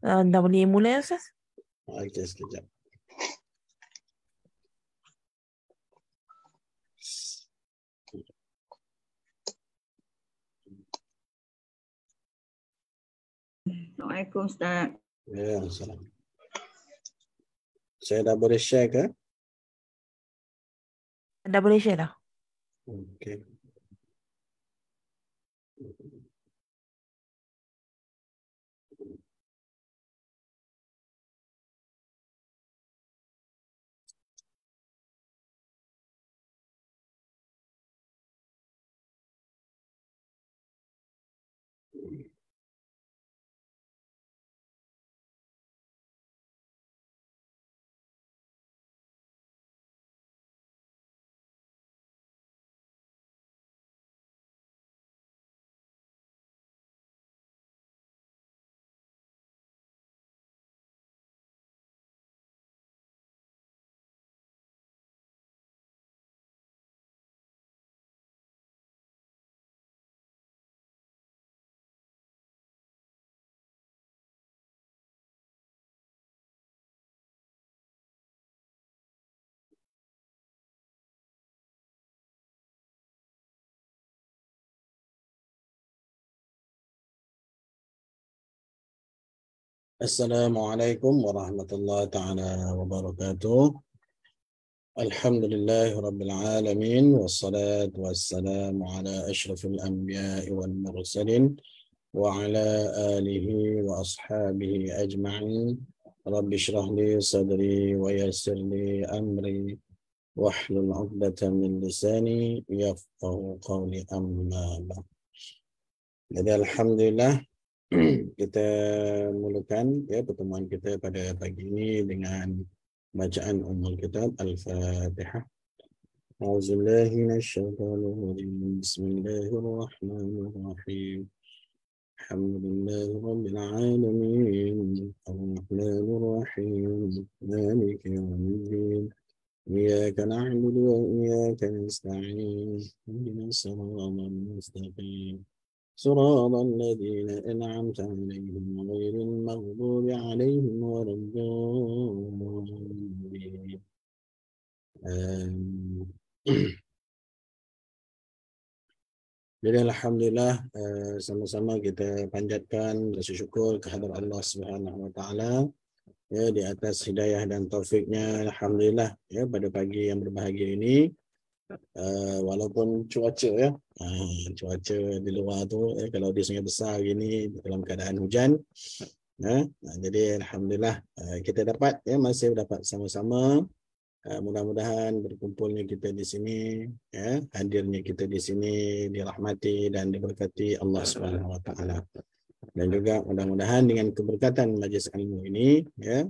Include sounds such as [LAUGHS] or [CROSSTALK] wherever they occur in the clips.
dah, dah, boleh mula ya Ustaz? Okey sekejap. Assalamualaikum Ustaz. Ya, Assalamualaikum. Saya dah boleh share ke? Dah boleh share dah. Okay. السلام عليكم ورحمة الله تعالى وبركاته الحمد لله رب العالمين والصلاة والسلام على أشرف الأنبياء والمرسلين وعلى آله وأصحابه أجمعين رب اشرح لي صدري ويسر لي أمري واحلل عقدة من لساني يفقه قولي أما بعد الحمد لله kita mulakan ya pertemuan kita pada pagi ini dengan bacaan Ummul Kitab Al-Fatihah. أعوذ بالله من الشيطان الرجيم بسم الله الرحمن الرحيم الحمد لله رب العالمين الرحمن الرحيم مالك يوم الدين إياك نعبد وإياك نستعين اهدنا الصراط المستقيم صراط الذين أنعمت عليهم غير المغضوب عليهم ولا الضالين [CLEARS THROAT] Jadi alhamdulillah eh, sama-sama kita panjatkan rasa syukur kehadirat Allah Subhanahu Wa Taala ya di atas hidayah dan taufiknya alhamdulillah ya pada pagi yang berbahagia ini uh, walaupun cuaca ya uh, cuaca di luar tu ya, kalau dia sungai besar hari ni dalam keadaan hujan ya uh, jadi alhamdulillah uh, kita dapat ya masih dapat sama-sama uh, mudah-mudahan berkumpulnya kita di sini ya hadirnya kita di sini dirahmati dan diberkati Allah Subhanahu wa taala dan juga mudah-mudahan dengan keberkatan majlis ilmu ini ya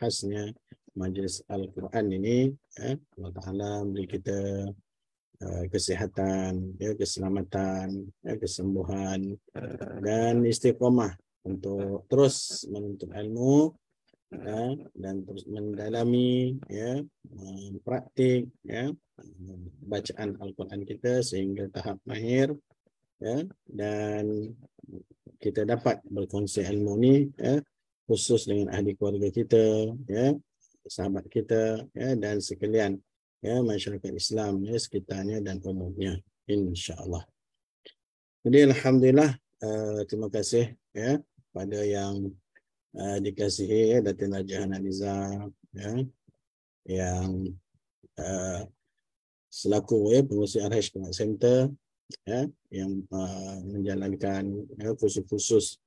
khasnya majlis Al-Quran ini eh, Allah Ta'ala beri kita uh, kesihatan, ya, keselamatan, ya, kesembuhan dan istiqomah untuk terus menuntut ilmu ya, dan terus mendalami ya, praktik ya, bacaan Al-Quran kita sehingga tahap mahir ya, dan kita dapat berkongsi ilmu ini ya, khusus dengan ahli keluarga kita ya, sahabat kita ya, dan sekalian ya, masyarakat Islam ya, sekitarnya dan umumnya. InsyaAllah. Jadi Alhamdulillah, uh, terima kasih ya, pada yang uh, dikasihi ya, Datin Raja Hananiza ya, yang uh, selaku ya, pengurusi RH Kemak Center ya, yang uh, menjalankan ya, khusus-khusus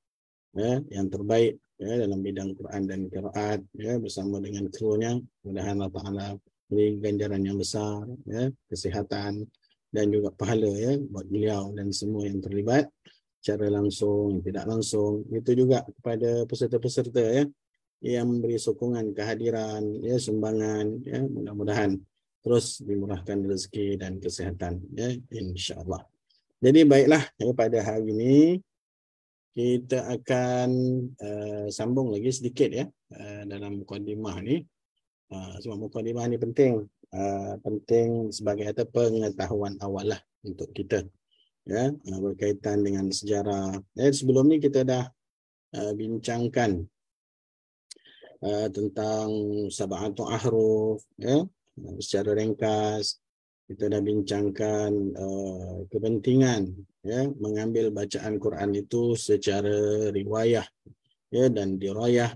ya, yang terbaik ya, dalam bidang Quran dan Qiraat ya, bersama dengan kru Mudah-mudahan Allah Ta'ala beri ganjaran yang besar, ya, kesihatan dan juga pahala ya, buat beliau dan semua yang terlibat cara langsung, tidak langsung. Itu juga kepada peserta-peserta ya, yang memberi sokongan kehadiran, ya, sumbangan. Ya, mudah-mudahan terus dimurahkan rezeki dan kesihatan. Ya, InsyaAllah. Jadi baiklah ya, pada hari ini kita akan uh, sambung lagi sedikit ya uh, dalam mukadimah ni uh, sebab mukadimah ni penting uh, penting sebagai atau pengetahuan awal lah untuk kita ya uh, berkaitan dengan sejarah eh, sebelum ni kita dah uh, bincangkan uh, tentang sabatul ahruf ya secara ringkas kita dah bincangkan uh, kepentingan ya mengambil bacaan Quran itu secara riwayah ya dan dirayah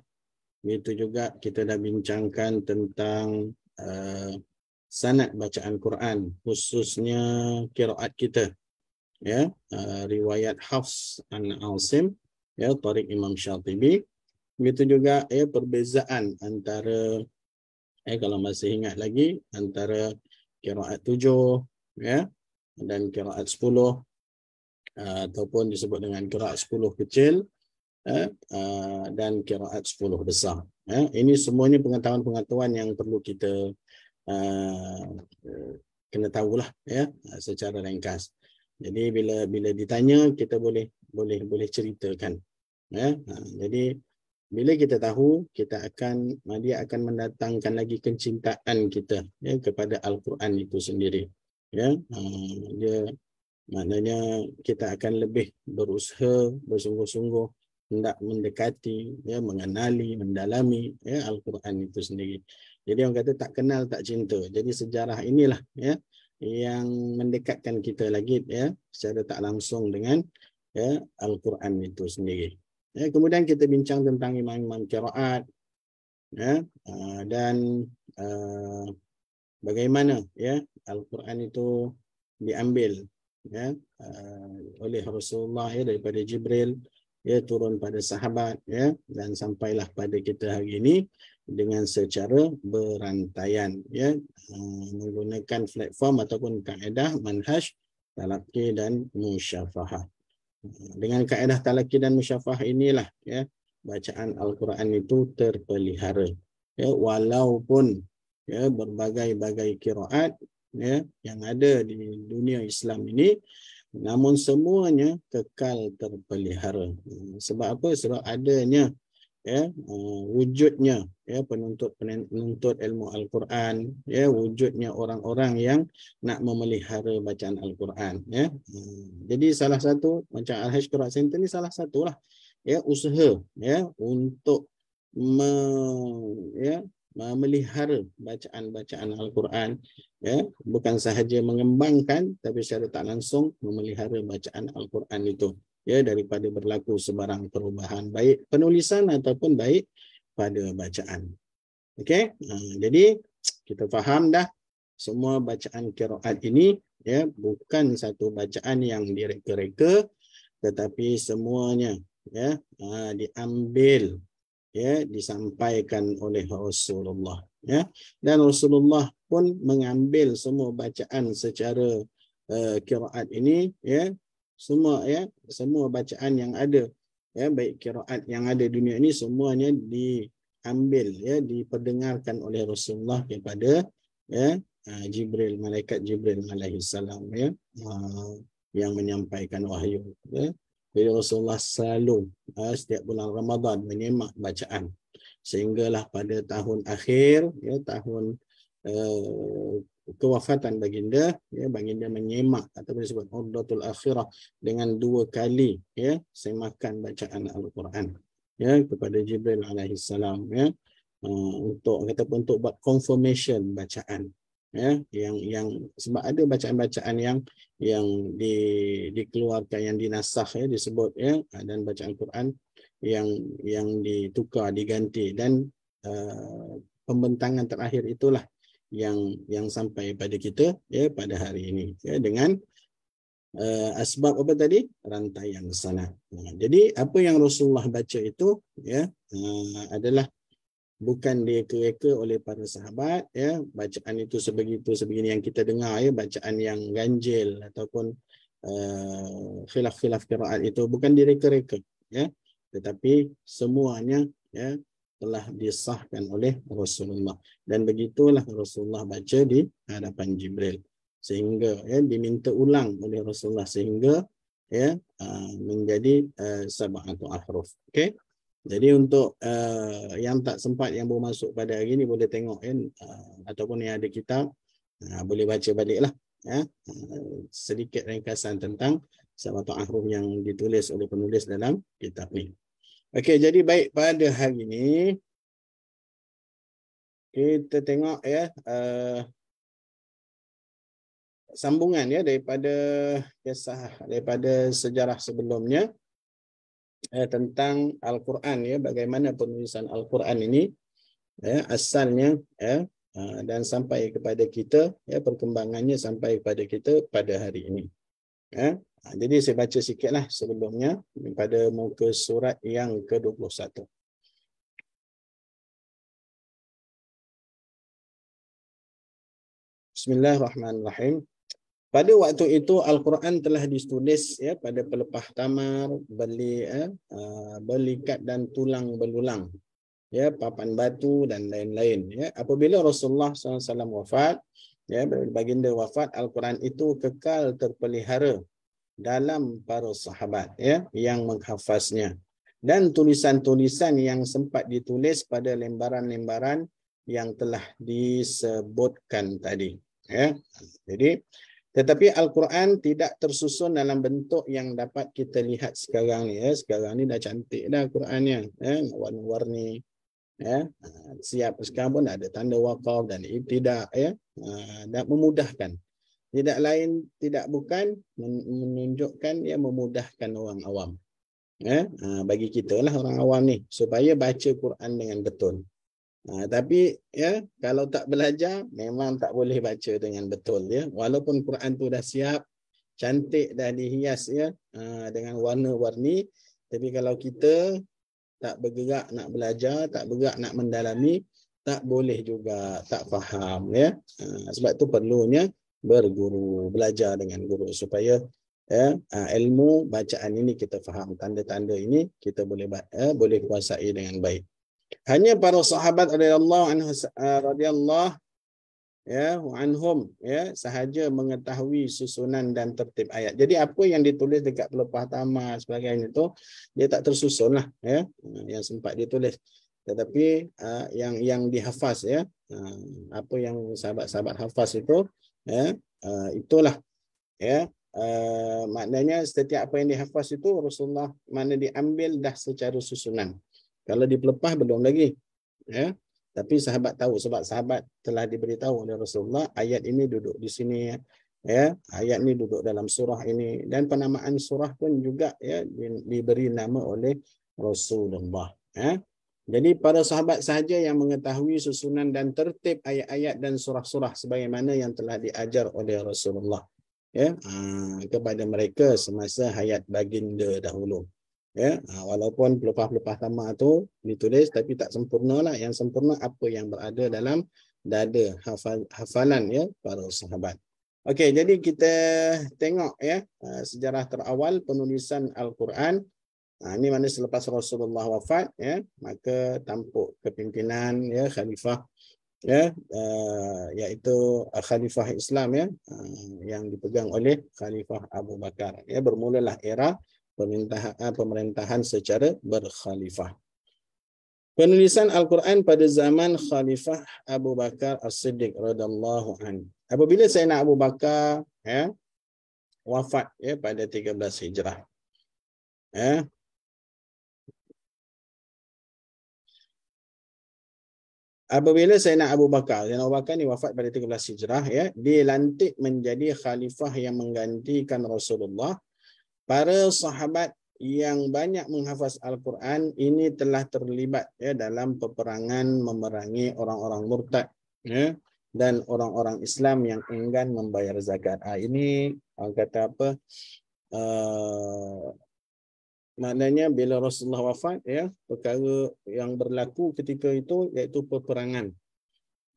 itu juga kita dah bincangkan tentang uh, sanad bacaan Quran khususnya qiraat kita ya uh, riwayat Hafs an Al-Sim ya tarik Imam Syatibi Itu juga ya perbezaan antara eh kalau masih ingat lagi antara kiraat tujuh, ya dan kiraat sepuluh uh, ataupun disebut dengan kiraat sepuluh kecil ya uh, dan kiraat sepuluh besar ya ini semuanya pengetahuan-pengetahuan yang perlu kita uh, kena lah, ya secara ringkas jadi bila bila ditanya kita boleh boleh boleh ceritakan ya jadi bila kita tahu kita akan dia akan mendatangkan lagi kecintaan kita ya kepada al-Quran itu sendiri ya ah, dia maknanya kita akan lebih berusaha bersungguh-sungguh hendak mendekati ya mengenali mendalami ya al-Quran itu sendiri jadi orang kata tak kenal tak cinta jadi sejarah inilah ya yang mendekatkan kita lagi ya secara tak langsung dengan ya al-Quran itu sendiri Ya, kemudian kita bincang tentang imam-imam kiraat ya, ha, dan uh, bagaimana ya Al-Quran itu diambil ya uh, oleh Rasulullah ya daripada Jibril ya turun pada sahabat ya dan sampailah pada kita hari ini dengan secara berantaian ya uh, menggunakan platform ataupun kaedah manhaj talaqqi dan musyafahah dengan kaedah talaki dan musyafah inilah ya bacaan Al-Quran itu terpelihara ya walaupun ya berbagai-bagai kiraat ya yang ada di dunia Islam ini namun semuanya kekal terpelihara hmm, sebab apa sebab adanya ya uh, wujudnya ya penuntut penuntut ilmu al-Quran ya wujudnya orang-orang yang nak memelihara bacaan al-Quran ya uh, jadi salah satu macam al-Hashqra Center ni salah satulah ya usaha ya untuk me, ya memelihara bacaan-bacaan al-Quran ya bukan sahaja mengembangkan tapi secara tak langsung memelihara bacaan al-Quran itu ya daripada berlaku sebarang perubahan baik penulisan ataupun baik pada bacaan. Okey, ha, jadi kita faham dah semua bacaan kiraat ini ya bukan satu bacaan yang direka-reka tetapi semuanya ya ha, diambil ya disampaikan oleh Rasulullah ya dan Rasulullah pun mengambil semua bacaan secara uh, eh, kiraat ini ya semua ya semua bacaan yang ada ya baik kiraat yang ada di dunia ini semuanya diambil ya diperdengarkan oleh Rasulullah kepada ya ha, Jibril malaikat Jibril alaihi salam ya ha, yang menyampaikan wahyu ya jadi Rasulullah selalu ha, setiap bulan Ramadan menyemak bacaan sehinggalah pada tahun akhir ya tahun eh, kewafatan baginda ya baginda menyemak ataupun disebut hurdatul akhirah dengan dua kali ya semakan bacaan al-Quran ya kepada Jibril alaihi salam ya uh, untuk kata untuk buat confirmation bacaan ya yang yang sebab ada bacaan-bacaan yang yang di dikeluarkan yang dinasakh ya disebut ya uh, dan bacaan Quran yang yang ditukar diganti dan uh, pembentangan terakhir itulah yang yang sampai pada kita ya pada hari ini ya dengan uh, asbab apa tadi rantai yang sana jadi apa yang Rasulullah baca itu ya uh, adalah bukan direka-reka oleh para sahabat ya bacaan itu sebegitu sebegini yang kita dengar ya bacaan yang ganjil ataupun uh, khilaf-khilaf qiraat itu bukan direka-reka ya tetapi semuanya ya telah disahkan oleh Rasulullah dan begitulah Rasulullah baca di hadapan Jibril sehingga ya diminta ulang oleh Rasulullah sehingga ya uh, menjadi uh, sab'atu ahruf okey jadi untuk uh, yang tak sempat yang baru masuk pada hari ini boleh tengok kan uh, ataupun yang ada kitab uh, boleh baca baliklah ya uh, sedikit ringkasan tentang sab'atu ahruf yang ditulis oleh penulis dalam kitab ini Okey, jadi baik pada hari ini kita tengok ya uh, sambungan ya daripada kisah daripada sejarah sebelumnya ya, tentang Al-Quran ya bagaimana penulisan Al-Quran ini ya, asalnya ya uh, dan sampai kepada kita ya perkembangannya sampai kepada kita pada hari ini ya Ha, jadi saya baca sikitlah sebelumnya pada muka surat yang ke-21. Bismillahirrahmanirrahim. Pada waktu itu Al-Quran telah ditulis ya pada pelepah tamar, beli ya, ha, belikat dan tulang belulang. Ya, papan batu dan lain-lain ya. Apabila Rasulullah SAW wafat, ya baginda wafat, Al-Quran itu kekal terpelihara dalam para sahabat ya yang menghafaznya dan tulisan-tulisan yang sempat ditulis pada lembaran-lembaran yang telah disebutkan tadi ya jadi tetapi al-Quran tidak tersusun dalam bentuk yang dapat kita lihat sekarang ni ya sekarang ni dah cantik dah Qurannya ya warna-warni ya ah, siap sekarang pun ada tanda wakaf dan tidak ya ah, dan memudahkan tidak lain tidak bukan menunjukkan ia memudahkan orang awam eh bagi kita lah orang awam ni supaya baca Quran dengan betul Uh, tapi ya kalau tak belajar memang tak boleh baca dengan betul ya walaupun Quran tu dah siap cantik dah dihias ya yeah, ha, dengan warna-warni tapi kalau kita tak bergerak nak belajar tak bergerak nak mendalami tak boleh juga tak faham ya yeah. sebab tu perlunya berguru belajar dengan guru supaya ya ah, ilmu bacaan ini kita faham tanda-tanda ini kita boleh ya, boleh kuasai dengan baik hanya para sahabat radhiyallahu anhu ah, radhiyallahu ya anhum ya sahaja mengetahui susunan dan tertib ayat. Jadi apa yang ditulis dekat pelepah tama sebagainya itu dia tak tersusun lah ya ah, yang sempat ditulis. Tetapi uh, yang yang dihafaz ya uh, apa yang sahabat-sahabat hafaz itu ya uh, itulah ya uh, maknanya setiap apa yang dihafaz itu Rasulullah mana diambil dah secara susunan kalau dipelepah belum lagi ya tapi sahabat tahu sebab sahabat telah diberitahu oleh Rasulullah ayat ini duduk di sini ya ya ayat ni duduk dalam surah ini dan penamaan surah pun juga ya di, diberi nama oleh Rasulullah ya jadi para sahabat sahaja yang mengetahui susunan dan tertib ayat-ayat dan surah-surah sebagaimana yang telah diajar oleh Rasulullah ya ha, kepada mereka semasa hayat baginda dahulu. Ya, ha, walaupun pelepah-pelepah sama tu ditulis tapi tak sempurna lah. Yang sempurna apa yang berada dalam dada hafal, hafalan ya para sahabat. Okey, jadi kita tengok ya ha, sejarah terawal penulisan Al-Quran. Ha, ini mana selepas Rasulullah wafat, ya, maka tampuk kepimpinan ya, khalifah ya, uh, iaitu eh, khalifah Islam ya, uh, yang dipegang oleh khalifah Abu Bakar. Ya, bermulalah era pemerintahan, pemerintahan secara berkhalifah. Penulisan Al-Quran pada zaman khalifah Abu Bakar As-Siddiq radhiyallahu anhu. Apabila nak Abu Bakar ya, wafat ya, pada 13 Hijrah. Ya, apabila nak Abu Bakar, Sayyidina Abu Bakar ni wafat pada 13 Hijrah ya, dilantik menjadi khalifah yang menggantikan Rasulullah. Para sahabat yang banyak menghafaz Al-Quran ini telah terlibat ya dalam peperangan memerangi orang-orang murtad ya dan orang-orang Islam yang enggan membayar zakat. Ah ini orang kata apa? Uh, maknanya bila Rasulullah wafat ya perkara yang berlaku ketika itu iaitu peperangan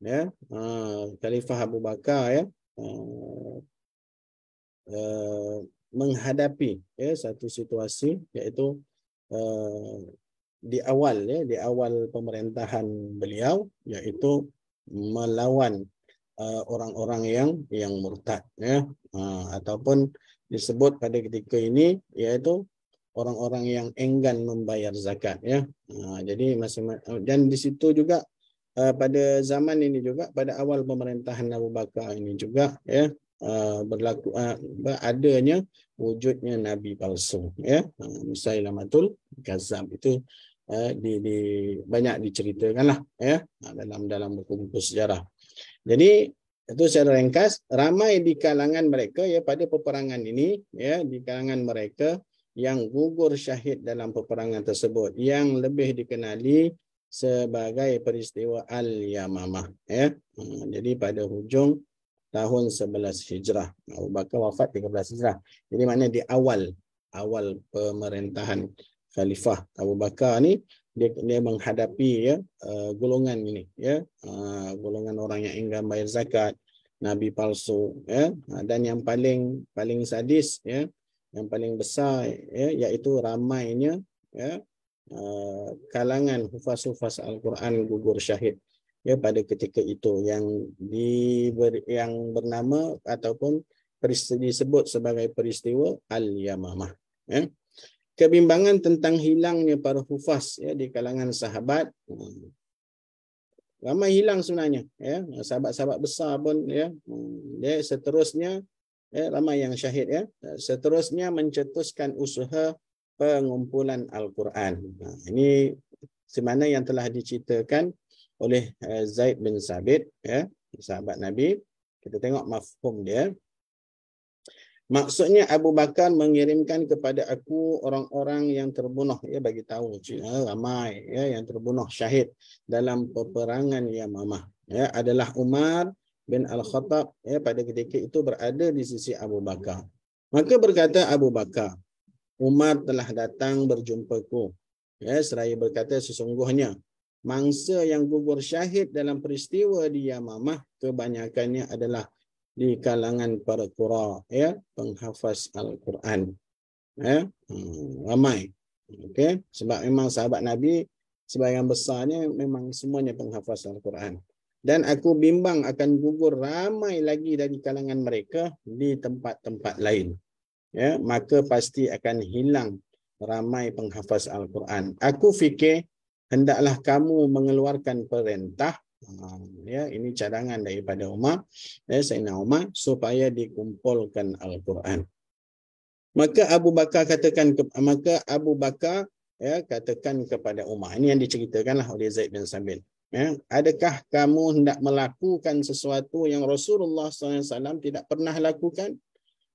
ya uh, khalifah Abu Bakar ya uh, uh, menghadapi ya satu situasi iaitu uh, di awal ya di awal pemerintahan beliau iaitu melawan orang-orang uh, yang yang murtad ya uh, ataupun disebut pada ketika ini iaitu orang-orang yang enggan membayar zakat ya. Ah, jadi masih dan di situ juga ah, pada zaman ini juga pada awal pemerintahan Abu Bakar ini juga ya ah, berlaku adanya wujudnya nabi palsu ya Musailamatul Ghazab itu di, di banyak diceritakanlah ya dalam dalam buku-buku sejarah. Jadi itu secara ringkas ramai di kalangan mereka ya pada peperangan ini ya di kalangan mereka yang gugur syahid dalam peperangan tersebut yang lebih dikenali sebagai peristiwa Al-Yamamah ya. Hmm, jadi pada hujung tahun 11 Hijrah. Abu Bakar wafat 13 Hijrah. Jadi maknanya di awal awal pemerintahan khalifah Abu Bakar ni dia, dia menghadapi ya uh, golongan ini ya uh, golongan orang yang enggan bayar zakat, nabi palsu ya eh, dan yang paling paling sadis ya yang paling besar ya, iaitu ramainya ya, eh, kalangan hufaz-hufaz Al-Quran gugur syahid ya, pada ketika itu yang di, yang bernama ataupun disebut sebagai peristiwa Al-Yamamah. Ya. Kebimbangan tentang hilangnya para hufaz ya, di kalangan sahabat hmm, ramai hilang sebenarnya ya sahabat-sahabat besar pun ya hmm, dia seterusnya ya, ramai yang syahid ya seterusnya mencetuskan usaha pengumpulan al-Quran nah, ha, ini semana yang telah diceritakan oleh eh, Zaid bin Sabit ya sahabat Nabi kita tengok mafhum dia Maksudnya Abu Bakar mengirimkan kepada aku orang-orang yang terbunuh ya bagi tahu ya, ramai ya yang terbunuh syahid dalam peperangan Yamamah ya adalah Umar bin Al-Khattab ya, pada ketika itu berada di sisi Abu Bakar. Maka berkata Abu Bakar, Umar telah datang berjumpaku. Ya, seraya berkata sesungguhnya, mangsa yang gugur syahid dalam peristiwa di Yamamah kebanyakannya adalah di kalangan para kura, ya, penghafaz Al-Quran. Ya, hmm, ramai. Okay. Sebab memang sahabat Nabi sebagian besarnya memang semuanya penghafaz Al-Quran dan aku bimbang akan gugur ramai lagi dari kalangan mereka di tempat-tempat lain ya maka pasti akan hilang ramai penghafaz al-Quran aku fikir hendaklah kamu mengeluarkan perintah ah, ya ini cadangan daripada Umar ya saya Sayyidina Umar supaya dikumpulkan al-Quran maka Abu Bakar katakan ke. maka Abu Bakar ya katakan kepada Umar ini yang diceritakanlah oleh Zaid bin Sabit Ya, adakah kamu hendak melakukan sesuatu yang Rasulullah SAW tidak pernah lakukan?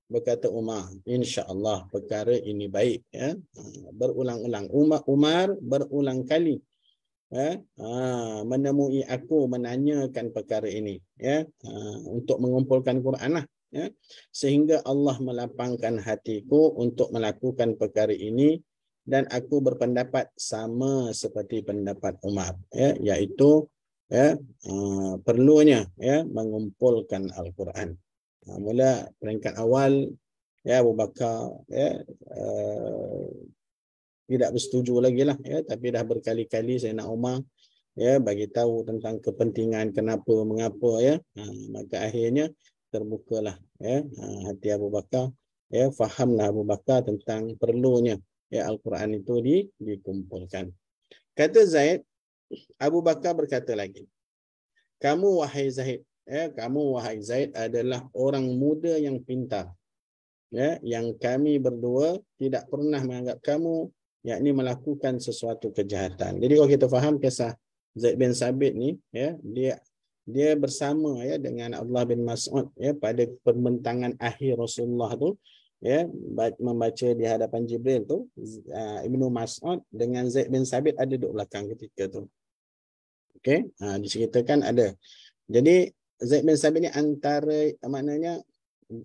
Berkata Umar, insyaAllah perkara ini baik. Ya. Berulang-ulang. Umar, Umar berulang kali ya. ha, menemui aku menanyakan perkara ini. Ha, untuk mengumpulkan Quran. Lah, Sehingga Allah melapangkan hatiku untuk melakukan perkara ini dan aku berpendapat sama seperti pendapat Umar ya iaitu ya uh, perlunya ya mengumpulkan al-Quran. Uh, mula peringkat awal ya Abu Bakar ya uh, tidak bersetuju lagi lah ya tapi dah berkali-kali saya nak Umar ya bagi tahu tentang kepentingan kenapa mengapa ya uh, maka akhirnya terbukalah ya ha, hati Abu Bakar ya fahamlah Abu Bakar tentang perlunya ya Al-Quran itu di, dikumpulkan. Kata Zaid, Abu Bakar berkata lagi, kamu wahai Zaid, ya, kamu wahai Zaid adalah orang muda yang pintar. Ya, yang kami berdua tidak pernah menganggap kamu yakni melakukan sesuatu kejahatan. Jadi kalau kita faham kisah Zaid bin Sabit ni, ya, dia dia bersama ya dengan Abdullah bin Mas'ud ya pada pembentangan akhir Rasulullah tu ya membaca di hadapan Jibril tu uh, Ibnu Mas'ud dengan Zaid bin Sabit ada duduk belakang ketika tu. Okey, uh, diceritakan ada. Jadi Zaid bin Sabit ni antara maknanya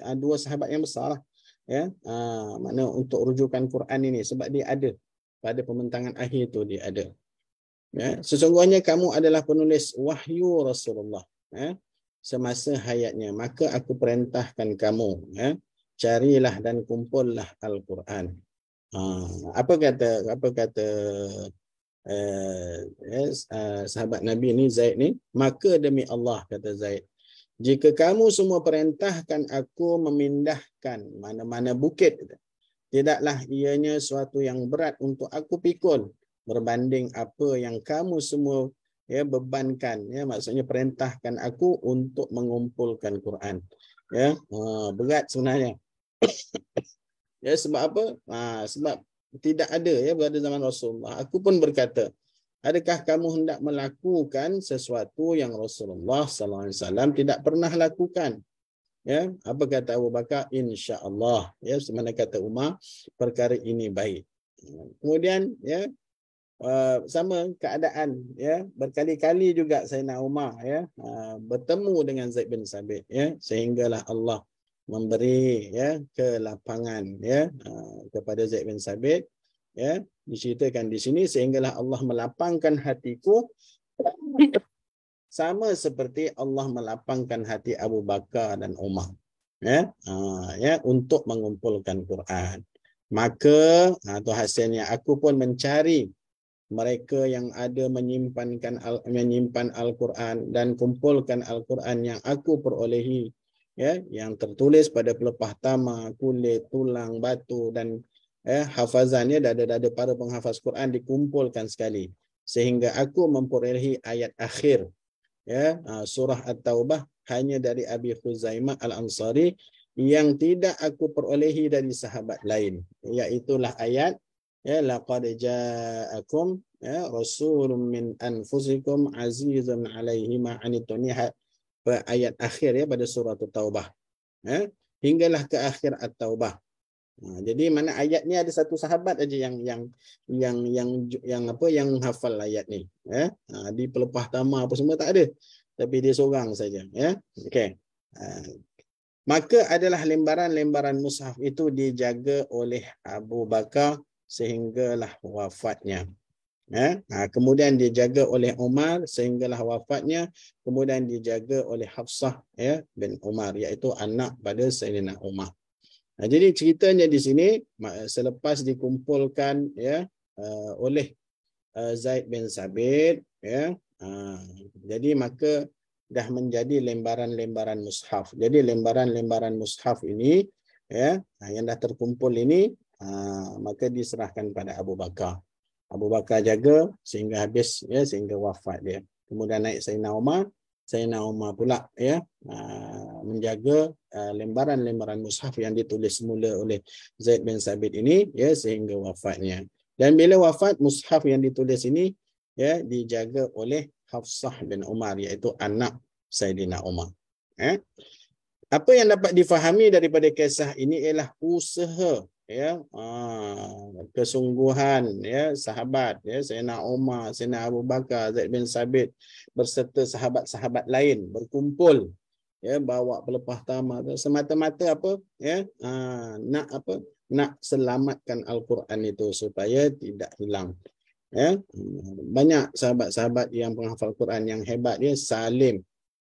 uh, dua sahabat yang besar lah. Ya, uh, makna untuk rujukan Quran ini sebab dia ada pada pembentangan akhir tu dia ada. Ya, sesungguhnya kamu adalah penulis wahyu Rasulullah. Ya, semasa hayatnya maka aku perintahkan kamu. Ya, carilah dan kumpullah Al-Quran. Ha, apa kata apa kata eh, yes, eh, eh, sahabat Nabi ni Zaid ni? Maka demi Allah kata Zaid. Jika kamu semua perintahkan aku memindahkan mana-mana bukit. Tidaklah ianya suatu yang berat untuk aku pikul. Berbanding apa yang kamu semua ya bebankan ya maksudnya perintahkan aku untuk mengumpulkan Quran ya ha, berat sebenarnya ya sebab apa ha, sebab tidak ada ya pada zaman Rasulullah ha, aku pun berkata adakah kamu hendak melakukan sesuatu yang Rasulullah sallallahu alaihi wasallam tidak pernah lakukan ya apa kata Abu Bakar Insya Allah. ya sebagaimana kata Umar perkara ini baik kemudian ya e, sama keadaan ya berkali-kali juga Sayyidina Umar ya e, bertemu dengan Zaid bin Sabit ya sehinggalah Allah memberi ya ke lapangan ya ha, kepada Zaid bin Sabit ya diceritakan di sini sehinggalah Allah melapangkan hatiku sama seperti Allah melapangkan hati Abu Bakar dan Umar ya ha, ya untuk mengumpulkan Quran maka atau ha, hasilnya aku pun mencari mereka yang ada menyimpankan menyimpan Al-Quran dan kumpulkan Al-Quran yang aku perolehi ya yang tertulis pada pelepah tama kulit tulang batu dan ya hafazannya dah ada para penghafaz Quran dikumpulkan sekali sehingga aku memperolehi ayat akhir ya ha, surah at-taubah hanya dari Abi Khuzaimah Al-Ansari yang tidak aku perolehi dari sahabat lain iaitulah ayat ya laqad ja'akum ya rasulun min anfusikum azizun 'alaihi ma anitunihat ayat akhir ya pada surah Taubah. Ya, hinggalah ke akhir At-Taubah. Nah, ha, jadi mana ayat ni ada satu sahabat aja yang yang yang yang yang apa yang hafal ayat ni ya. Nah, ha, di pelepah tamar apa semua tak ada. Tapi dia seorang saja ya. Okey. Ha. Maka adalah lembaran-lembaran mushaf itu dijaga oleh Abu Bakar sehinggalah wafatnya. Ha? ha, kemudian dijaga oleh Umar sehinggalah wafatnya. Kemudian dijaga oleh Hafsah ya, bin Umar iaitu anak pada Sayyidina Umar. Ha, jadi ceritanya di sini selepas dikumpulkan ya uh, oleh uh, Zaid bin Sabit ya uh, jadi maka dah menjadi lembaran-lembaran mushaf. Jadi lembaran-lembaran mushaf ini ya yang dah terkumpul ini uh, maka diserahkan pada Abu Bakar Abu Bakar jaga sehingga habis ya sehingga wafat dia. Kemudian naik Sayyidina Umar, Sayyidina Umar pula ya ah, menjaga ah, lembaran-lembaran mushaf yang ditulis semula oleh Zaid bin Sabit ini ya sehingga wafatnya. Dan bila wafat mushaf yang ditulis ini ya dijaga oleh Hafsah bin Umar iaitu anak Sayyidina Umar. Ya. Apa yang dapat difahami daripada kisah ini ialah usaha ya ha, kesungguhan ya sahabat ya Sayyidina Umar Sayyidina Abu Bakar Zaid bin Sabit berserta sahabat-sahabat lain berkumpul ya bawa pelepah tamar semata-mata apa ya ha, nak apa nak selamatkan al-Quran itu supaya tidak hilang ya banyak sahabat-sahabat yang penghafal Quran yang hebat ya Salim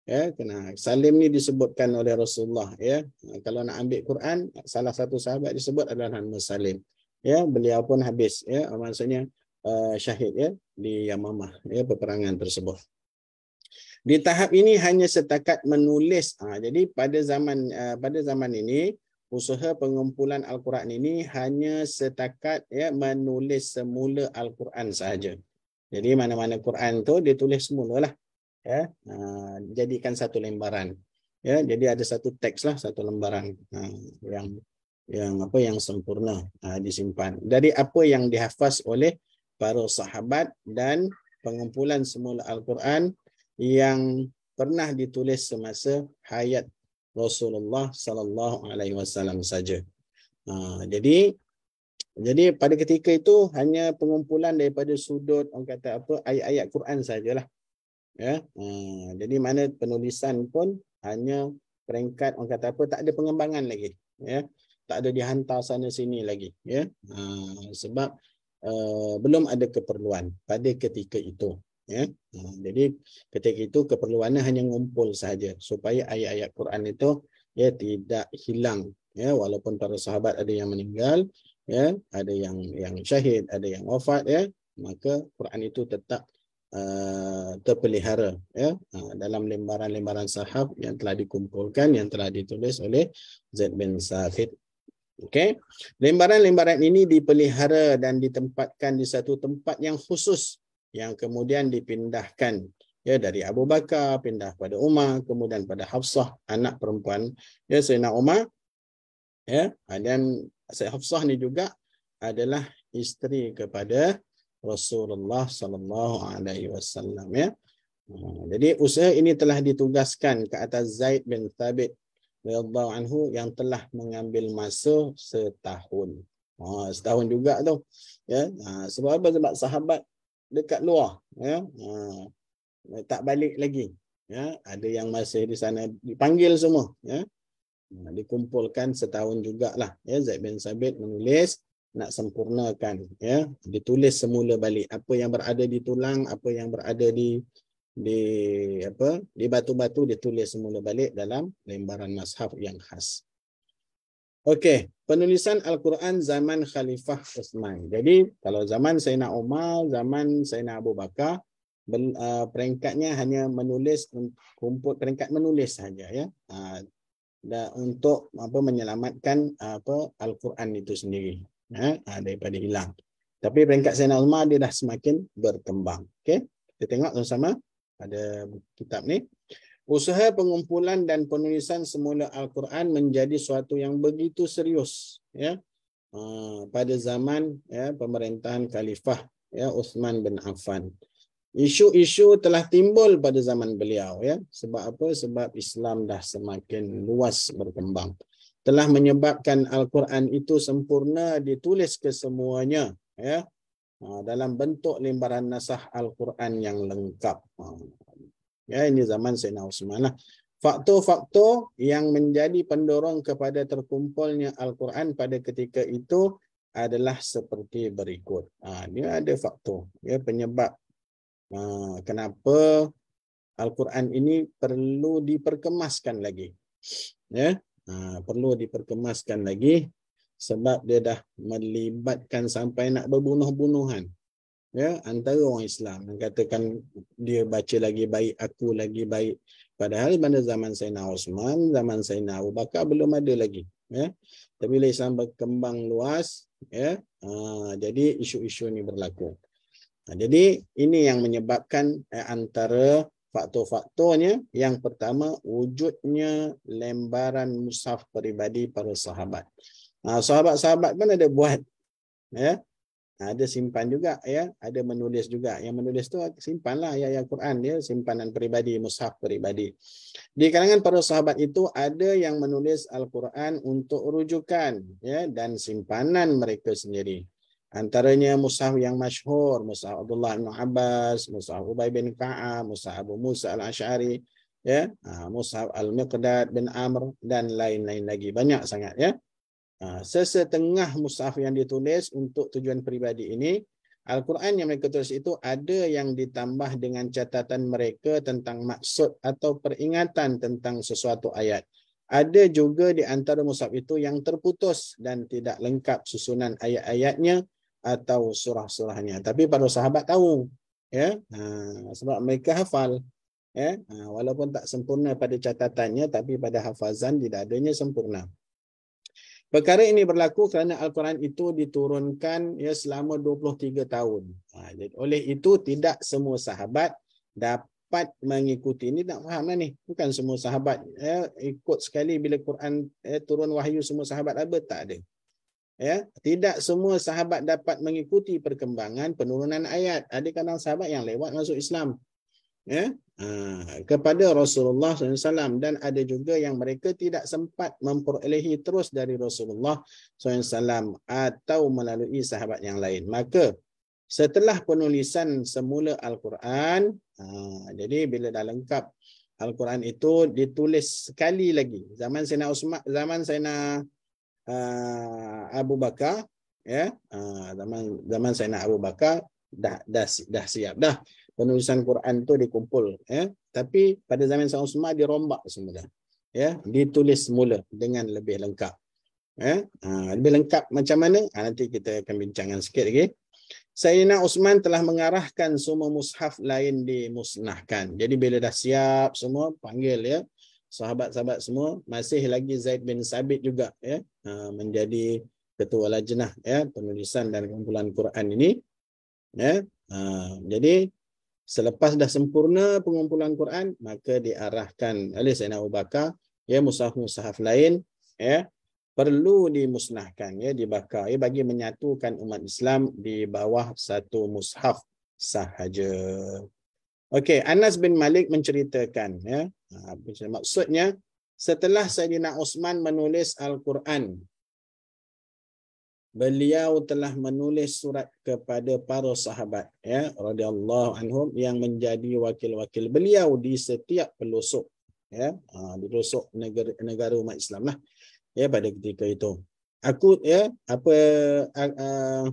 ya kena salim ni disebutkan oleh Rasulullah ya ha, kalau nak ambil Quran salah satu sahabat disebut adalah nama Salim ya beliau pun habis ya ha, maksudnya uh, syahid ya di Yamamah ya peperangan tersebut di tahap ini hanya setakat menulis ha, jadi pada zaman uh, pada zaman ini usaha pengumpulan al-Quran ini hanya setakat ya menulis semula al-Quran sahaja jadi mana-mana Quran tu ditulis tulis semulalah ya uh, jadikan satu lembaran ya jadi ada satu teks lah satu lembaran uh, yang yang apa yang sempurna uh, disimpan dari apa yang dihafaz oleh para sahabat dan pengumpulan semula al-Quran yang pernah ditulis semasa hayat Rasulullah sallallahu alaihi wasallam saja. Uh, jadi jadi pada ketika itu hanya pengumpulan daripada sudut orang kata apa ayat-ayat Quran sajalah. Ya. Ha, jadi mana penulisan pun hanya peringkat orang kata apa tak ada pengembangan lagi. Ya. Tak ada dihantar sana sini lagi. Ya. Ha, sebab uh, belum ada keperluan pada ketika itu. Ya. Ha, jadi ketika itu keperluannya hanya ngumpul saja supaya ayat-ayat Quran itu ya tidak hilang ya walaupun para sahabat ada yang meninggal ya ada yang yang syahid ada yang wafat ya maka Quran itu tetap Eh, terpelihara ya eh, dalam lembaran-lembaran sahab yang telah dikumpulkan yang telah ditulis oleh Zaid bin Sabit. Okey. Lembaran-lembaran ini dipelihara dan ditempatkan di satu tempat yang khusus yang kemudian dipindahkan ya dari Abu Bakar pindah pada Umar kemudian pada Hafsah anak perempuan ya Sayyidina Umar ya ah, dan Sayyidah Hafsah ni juga adalah isteri kepada Rasulullah sallallahu alaihi wasallam ya. Ah, jadi usaha ini telah ditugaskan ke atas Zaid bin Thabit radhiyallahu anhu yang telah mengambil masa setahun. Oh, setahun juga tu. Ya. Ah, sebab apa? Sebab sahabat dekat luar ya. tak balik lagi. Ya, ada yang masih di sana dipanggil semua ya. dikumpulkan setahun jugalah ya Zaid bin Sabit menulis nak sempurnakan ya ditulis semula balik apa yang berada di tulang apa yang berada di di apa di batu-batu ditulis semula balik dalam lembaran mushaf yang khas okey penulisan al-Quran zaman khalifah Uthman jadi kalau zaman Sayyidina Umar zaman Sayyidina Abu Bakar ben, uh, peringkatnya hanya menulis kumpul peringkat menulis saja ya uh, dan untuk apa menyelamatkan uh, apa al-Quran itu sendiri Ha, ha, daripada hilang. Tapi peringkat Zainal Ulama dia dah semakin berkembang. Okey. Kita tengok sama-sama pada kitab ni. Usaha pengumpulan dan penulisan semula Al-Quran menjadi suatu yang begitu serius ya. Ha, pada zaman ya, pemerintahan Khalifah ya, Uthman bin Affan. Isu-isu telah timbul pada zaman beliau ya. Sebab apa? Sebab Islam dah semakin luas berkembang telah menyebabkan Al-Quran itu sempurna ditulis kesemuanya ya ha, dalam bentuk lembaran nasah Al-Quran yang lengkap. Ha, ya ini zaman Sayyidina Utsman lah. Faktor-faktor yang menjadi pendorong kepada terkumpulnya Al-Quran pada ketika itu adalah seperti berikut. Ha, ini ada faktor ya penyebab kenapa Al-Quran ini perlu diperkemaskan lagi. Ya, Ha, perlu diperkemaskan lagi sebab dia dah melibatkan sampai nak berbunuh-bunuhan. Ya, antara orang Islam yang katakan dia baca lagi baik, aku lagi baik. Padahal pada zaman Sayyidina Osman, zaman Sayyidina Abu Bakar belum ada lagi. Ya. Tapi bila Islam berkembang luas, ya, ha, jadi isu-isu ini berlaku. Ha, jadi ini yang menyebabkan eh, antara faktor-faktornya yang pertama wujudnya lembaran musaf peribadi para sahabat. Ah sahabat-sahabat pun ada buat ya. Ha, ada simpan juga ya, ada menulis juga. Yang menulis tu simpanlah ayat-ayat Quran ya, simpanan peribadi, musaf peribadi. Di kalangan para sahabat itu ada yang menulis Al-Quran untuk rujukan ya dan simpanan mereka sendiri antaranya mushaf yang masyhur mushaf Abdullah bin Abbas mushaf Ubay bin Ka'ab mushaf Abu Musa Al-Asy'ari ya ha, mushaf Al-Miqdad bin Amr dan lain-lain lagi banyak sangat ya ha, sesetengah mushaf yang ditulis untuk tujuan pribadi ini Al-Quran yang mereka tulis itu ada yang ditambah dengan catatan mereka tentang maksud atau peringatan tentang sesuatu ayat. Ada juga di antara mushaf itu yang terputus dan tidak lengkap susunan ayat-ayatnya atau surah-surahnya tapi para sahabat tahu ya ha, sebab mereka hafal ya ha, walaupun tak sempurna pada catatannya tapi pada hafazan tidak adanya sempurna perkara ini berlaku kerana al-Quran itu diturunkan ya selama 23 tahun ha, jadi oleh itu tidak semua sahabat dapat mengikuti ini tak fahamlah ni bukan semua sahabat ya ikut sekali bila Quran ya, turun wahyu semua sahabat apa tak ada ya tidak semua sahabat dapat mengikuti perkembangan penurunan ayat ada kadang sahabat yang lewat masuk Islam ya ha, kepada Rasulullah SAW dan ada juga yang mereka tidak sempat memperolehi terus dari Rasulullah SAW atau melalui sahabat yang lain maka setelah penulisan semula Al-Quran ha, jadi bila dah lengkap Al-Quran itu ditulis sekali lagi zaman Sayyidina Usman zaman Sayyidina uh, Abu Bakar ya yeah, uh, zaman zaman saya nak Abu Bakar dah dah dah siap dah penulisan Quran tu dikumpul ya yeah. tapi pada zaman Saidina Uthman dirombak semula ya yeah. ditulis semula dengan lebih lengkap ya yeah. uh, lebih lengkap macam mana ha, nanti kita akan bincangkan sikit lagi Sayyidina Uthman telah mengarahkan semua mushaf lain dimusnahkan jadi bila dah siap semua panggil ya sahabat-sahabat semua masih lagi Zaid bin Sabit juga ya ha, menjadi ketua lajnah ya penulisan dan kumpulan Quran ini ya ha, jadi selepas dah sempurna pengumpulan Quran maka diarahkan oleh Sayyidina Abu Bakar ya mushaf-mushaf lain ya perlu dimusnahkan ya dibakar ya bagi menyatukan umat Islam di bawah satu mushaf sahaja. Okey, Anas bin Malik menceritakan ya, Ha, maksudnya setelah Sayyidina Osman menulis Al-Quran, beliau telah menulis surat kepada para sahabat ya radhiyallahu anhum yang menjadi wakil-wakil beliau di setiap pelosok ya ha, di pelosok negara, negara umat Islam lah ya pada ketika itu aku ya apa uh,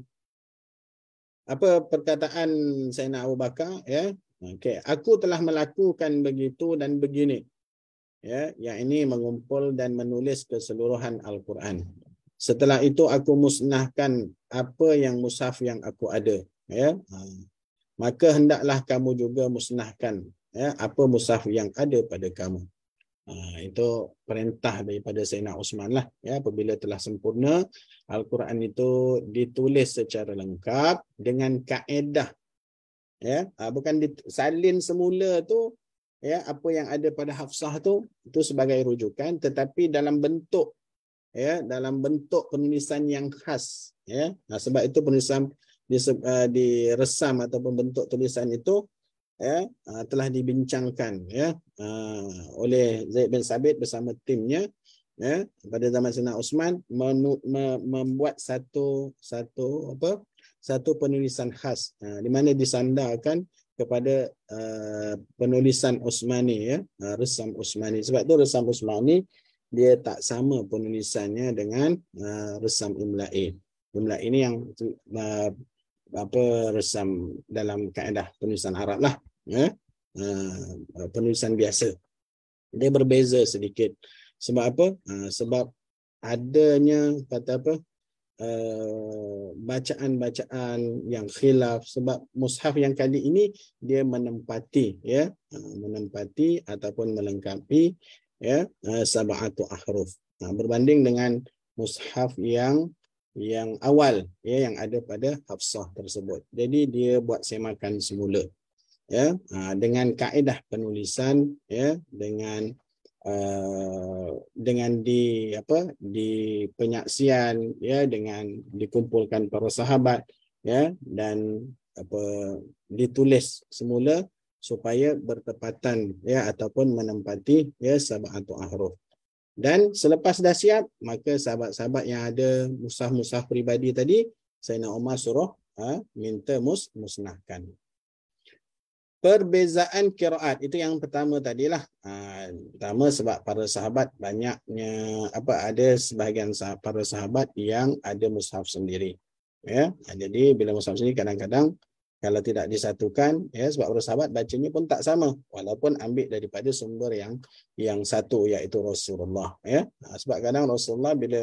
apa perkataan Sayyidina Abu Bakar ya Okay, aku telah melakukan begitu dan begini. Ya, yang ini mengumpul dan menulis keseluruhan Al-Quran. Setelah itu aku musnahkan apa yang musaf yang aku ada, ya. Ha. Maka hendaklah kamu juga musnahkan ya apa musaf yang ada pada kamu. Ha, itu perintah daripada Sayyidina Uthman lah ya apabila telah sempurna Al-Quran itu ditulis secara lengkap dengan kaedah ya ha, bukan disalin semula tu ya apa yang ada pada Hafsah tu itu sebagai rujukan tetapi dalam bentuk ya dalam bentuk penulisan yang khas ya nah, sebab itu penulisan di uh, diresam ataupun bentuk tulisan itu ya uh, telah dibincangkan ya uh, oleh Zaid bin Sabit bersama timnya ya pada zaman Sina Usman membuat satu satu apa satu penulisan khas uh, di mana disandarkan kepada uh, penulisan Usmani ya uh, resam Usmani sebab tu resam Usmani dia tak sama penulisannya dengan uh, resam Imla'i. Imla'i ini yang uh, apa resam dalam kaedah penulisan Arab lah ya uh, penulisan biasa. Dia berbeza sedikit. Sebab apa? Uh, sebab adanya kata apa? Eh, bacaan-bacaan yang khilaf sebab mushaf yang kali ini dia menempati ya uh, menempati ataupun melengkapi ya uh, sab'atu ahruf nah, ha, berbanding dengan mushaf yang yang awal ya yang ada pada Hafsah tersebut. Jadi dia buat semakan semula. Ya, ha, dengan kaedah penulisan ya dengan Uh, dengan di apa di penyaksian ya dengan dikumpulkan para sahabat ya dan apa ditulis semula supaya bertepatan ya ataupun menempati ya atau ahruf dan selepas dah siap maka sahabat-sahabat yang ada musah-musah pribadi tadi Sayyidina Umar suruh ha, minta mus musnahkan perbezaan kiraat itu yang pertama tadilah. Ah pertama sebab para sahabat banyaknya apa ada sebahagian sahabat, para sahabat yang ada mushaf sendiri. Ya. Yeah. Ha, jadi bila mushaf sendiri kadang-kadang kalau tidak disatukan ya sebab para sahabat bacanya pun tak sama walaupun ambil daripada sumber yang yang satu iaitu Rasulullah ya. Yeah. Ha, sebab kadang Rasulullah bila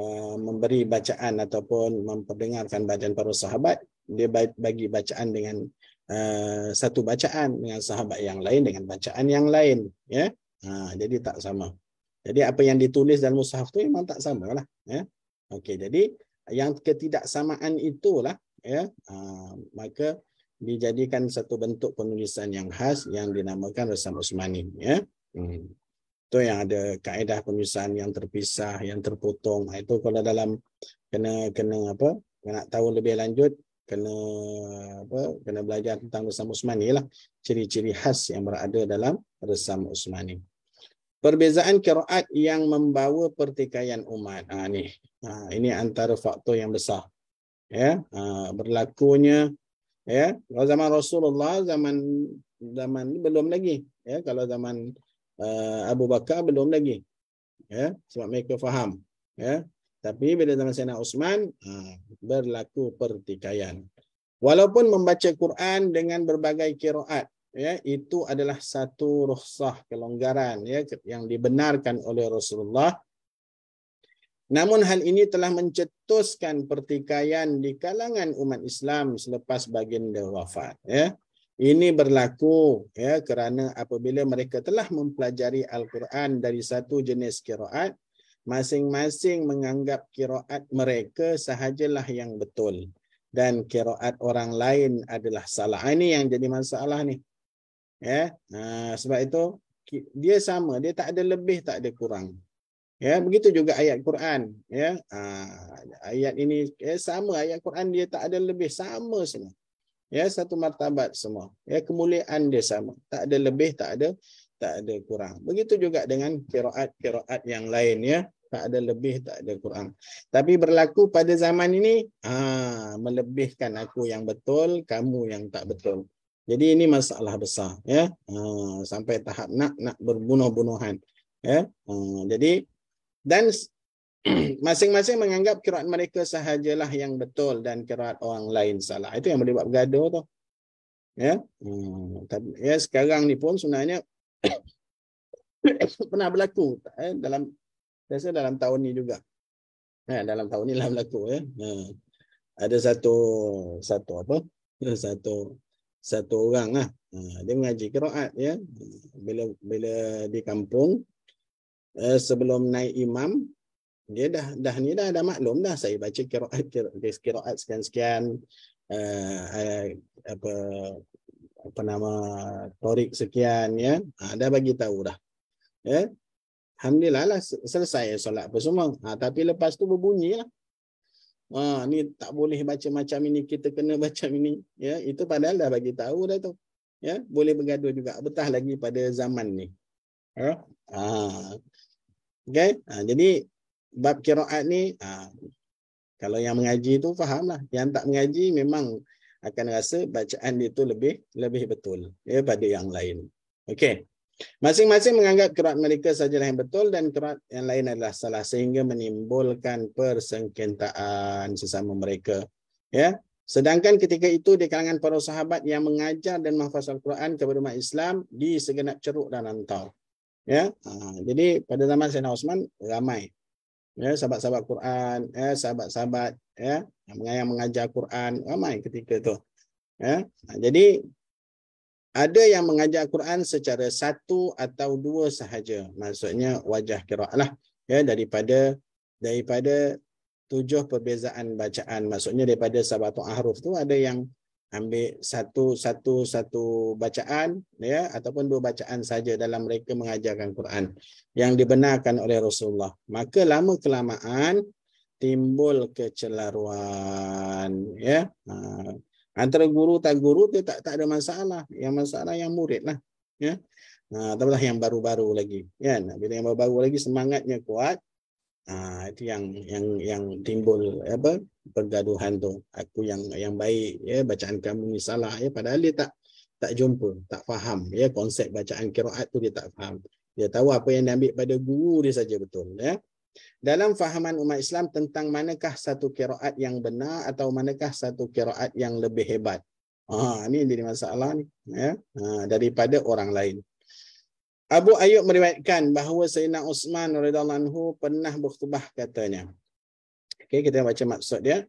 uh, memberi bacaan ataupun memperdengarkan bacaan para sahabat dia bagi bacaan dengan Eh, satu bacaan dengan sahabat yang lain dengan bacaan yang lain ya ha, jadi tak sama jadi apa yang ditulis dalam mushaf tu memang tak samalah ya okey jadi yang ketidaksamaan itulah ya ha, maka dijadikan satu bentuk penulisan yang khas yang dinamakan Rasam Usmani ya itu hmm. yang ada kaedah penulisan yang terpisah yang terpotong ha, itu kalau dalam kena kena apa Kena tahu lebih lanjut kena apa kena belajar tentang resam Usmani lah ciri-ciri khas yang berada dalam resam Usmani perbezaan kiraat yang membawa pertikaian umat ha, ni ha, ini antara faktor yang besar ya ha, berlakunya ya zaman Rasulullah zaman zaman ni belum lagi ya kalau zaman uh, Abu Bakar belum lagi ya sebab mereka faham ya tapi bila zaman Sayyidina Uthman ha, berlaku pertikaian. Walaupun membaca Quran dengan berbagai kiraat ya itu adalah satu rukhsah kelonggaran ya yang dibenarkan oleh Rasulullah. Namun hal ini telah mencetuskan pertikaian di kalangan umat Islam selepas baginda wafat ya. Ini berlaku ya kerana apabila mereka telah mempelajari Al-Quran dari satu jenis kiraat masing-masing menganggap kiraat mereka sahajalah yang betul dan kiraat orang lain adalah salah. Ah, ini yang jadi masalah ni. Ya. Ha, sebab itu dia sama, dia tak ada lebih, tak ada kurang. Ya, begitu juga ayat Quran, ya. Ha, ayat ini ya, sama ayat Quran dia tak ada lebih, sama semua. Ya, satu martabat semua. Ya, kemuliaan dia sama. Tak ada lebih, tak ada tak ada kurang. Begitu juga dengan kiraat-kiraat yang lain ya tak ada lebih tak ada kurang tapi berlaku pada zaman ini ha melebihkan aku yang betul kamu yang tak betul jadi ini masalah besar ya ha, sampai tahap nak nak berbunuh-bunuhan ya ha, jadi dan [CLEARS THROAT] masing-masing menganggap kiraat mereka sahajalah yang betul dan kiraat orang lain salah itu yang boleh buat bergaduh tu ya ha, tapi hmm, ya sekarang ni pun sebenarnya [CLEARS THROAT] pernah berlaku eh, dalam rasa dalam tahun ni juga. Ha, dalam tahun ni lah berlaku. Ya. Ha. Ada satu satu apa? Ya, satu satu orang lah. Ha. Dia mengaji kiraat Ya. Bila bila di kampung, eh, sebelum naik imam, dia dah dah ni dah ada maklum dah saya baca kiraat kira kiraat sekian sekian uh, eh, eh, apa apa nama torik sekian ya ada ha, bagi tahu dah ya Alhamdulillah lah selesai solat apa semua. Ha, tapi lepas tu berbunyi lah. Ha, ni tak boleh baca macam ini, kita kena [LAUGHS] baca ini. Ya, itu padahal dah bagi tahu dah tu. Ya, boleh bergaduh juga. Betah lagi pada zaman ni. Ha. ha. Okay? Ha, jadi bab kiraat ni ha, kalau yang mengaji tu faham lah. Yang tak mengaji memang akan rasa bacaan dia tu lebih lebih betul ya, pada yang lain. Okay. Masing-masing menganggap kerat mereka sajalah yang betul dan kerat yang lain adalah salah sehingga menimbulkan persengketaan sesama mereka. Ya. Sedangkan ketika itu di kalangan para sahabat yang mengajar dan menghafaz Al-Quran kepada umat Islam di segenap ceruk dan antar. Ya. Ha, jadi pada zaman Sayyidina Osman ramai ya sahabat-sahabat Quran, ya sahabat-sahabat ya yang mengajar Quran ramai ketika itu. Ya. Ha, jadi ada yang mengajar Quran secara satu atau dua sahaja. Maksudnya wajah lah, Ya, daripada daripada tujuh perbezaan bacaan. Maksudnya daripada sabatu ahruf tu ada yang ambil satu satu satu bacaan ya ataupun dua bacaan saja dalam mereka mengajarkan Quran yang dibenarkan oleh Rasulullah maka lama kelamaan timbul kecelaruan ya ha, antara guru tak guru tu tak tak ada masalah yang masalah yang murid lah ya nah ha, lah yang baru-baru lagi ya bila yang baru-baru lagi semangatnya kuat ha, itu yang yang yang timbul apa pergaduhan tu aku yang yang baik ya bacaan kamu ni salah ya padahal dia tak tak jumpa tak faham ya konsep bacaan qiraat tu dia tak faham dia tahu apa yang diambil pada guru dia saja betul ya dalam fahaman umat Islam tentang manakah satu kiraat yang benar atau manakah satu kiraat yang lebih hebat. Ah, ha, ini jadi masalah ni. Ya? Ha, daripada orang lain. Abu Ayub meriwayatkan bahawa Sayyidina Uthman radhiyallahu anhu pernah berkhutbah katanya. Okey, kita baca maksud dia.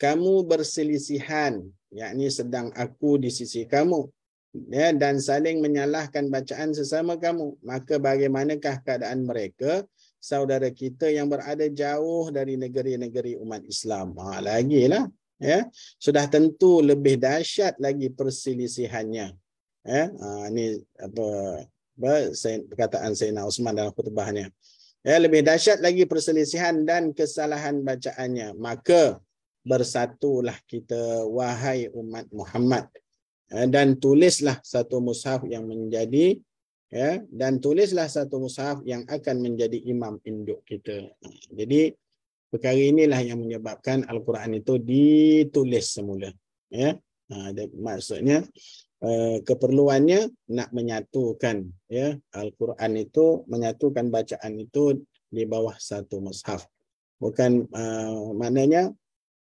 Kamu berselisihan, yakni sedang aku di sisi kamu ya, dan saling menyalahkan bacaan sesama kamu. Maka bagaimanakah keadaan mereka? saudara kita yang berada jauh dari negeri-negeri umat Islam. Ha, lah, Ya. Sudah tentu lebih dahsyat lagi perselisihannya. Ya. Ha, ini apa, apa perkataan Sayyidina Osman dalam kutubahnya. Ya, lebih dahsyat lagi perselisihan dan kesalahan bacaannya. Maka bersatulah kita wahai umat Muhammad. Ya, dan tulislah satu mushaf yang menjadi ya dan tulislah satu mushaf yang akan menjadi imam induk kita jadi perkara inilah yang menyebabkan al-Quran itu ditulis semula ya ha, maksudnya eh, keperluannya nak menyatukan ya al-Quran itu menyatukan bacaan itu di bawah satu mushaf bukan uh, maknanya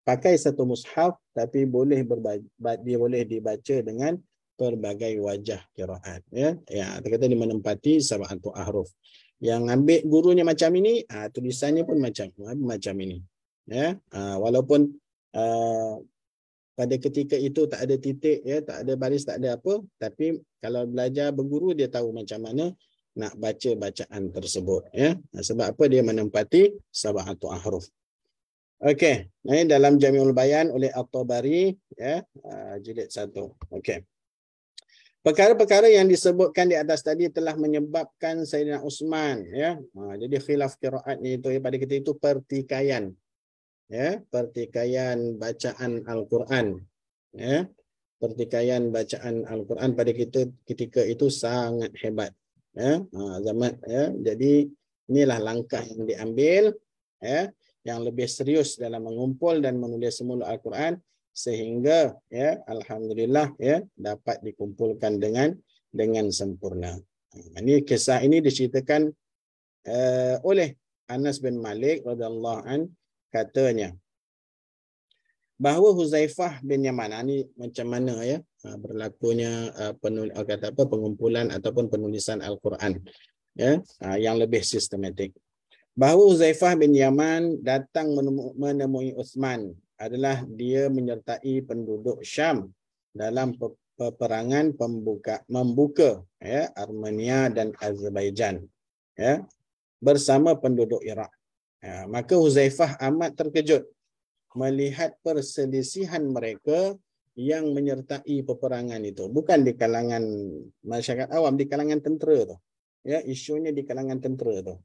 pakai satu mushaf tapi boleh berbaca, dia boleh dibaca dengan Berbagai wajah qiraat ya ya kata dia menempati sab'atu ahruf yang ambil gurunya macam ini ah ha, tulisannya pun macam ha, macam ini ya ha, walaupun uh, pada ketika itu tak ada titik ya tak ada baris tak ada apa tapi kalau belajar berguru dia tahu macam mana nak baca bacaan tersebut ya ha, sebab apa dia menempati sab'atu ahruf okey ini dalam jamiul bayan oleh Al tabari ya uh, jilid satu. okey perkara-perkara yang disebutkan di atas tadi telah menyebabkan Sayyidina Uthman ya ha, jadi khilaf qiraatnya itu pada kita itu pertikaian ya pertikaian bacaan al-Quran ya pertikaian bacaan al-Quran pada kita ketika itu sangat hebat ya ha, zaman ya jadi inilah langkah yang diambil ya yang lebih serius dalam mengumpul dan menulis semula al-Quran sehingga ya alhamdulillah ya dapat dikumpulkan dengan dengan sempurna. Ha, ini kisah ini diceritakan uh, oleh Anas bin Malik radhiyallahu an katanya bahawa Huzaifah bin Yaman ini ha, macam mana ya ha, berlakunya uh, penul eh, kata apa pengumpulan ataupun penulisan Al-Quran ya uh, yang lebih sistematik bahawa Huzaifah bin Yaman datang menemui Uthman adalah dia menyertai penduduk Syam dalam peperangan pembuka, membuka ya, Armenia dan Azerbaijan ya, bersama penduduk Iraq. Ya, maka Huzaifah amat terkejut melihat perselisihan mereka yang menyertai peperangan itu. Bukan di kalangan masyarakat awam, di kalangan tentera itu. Ya, isunya di kalangan tentera itu.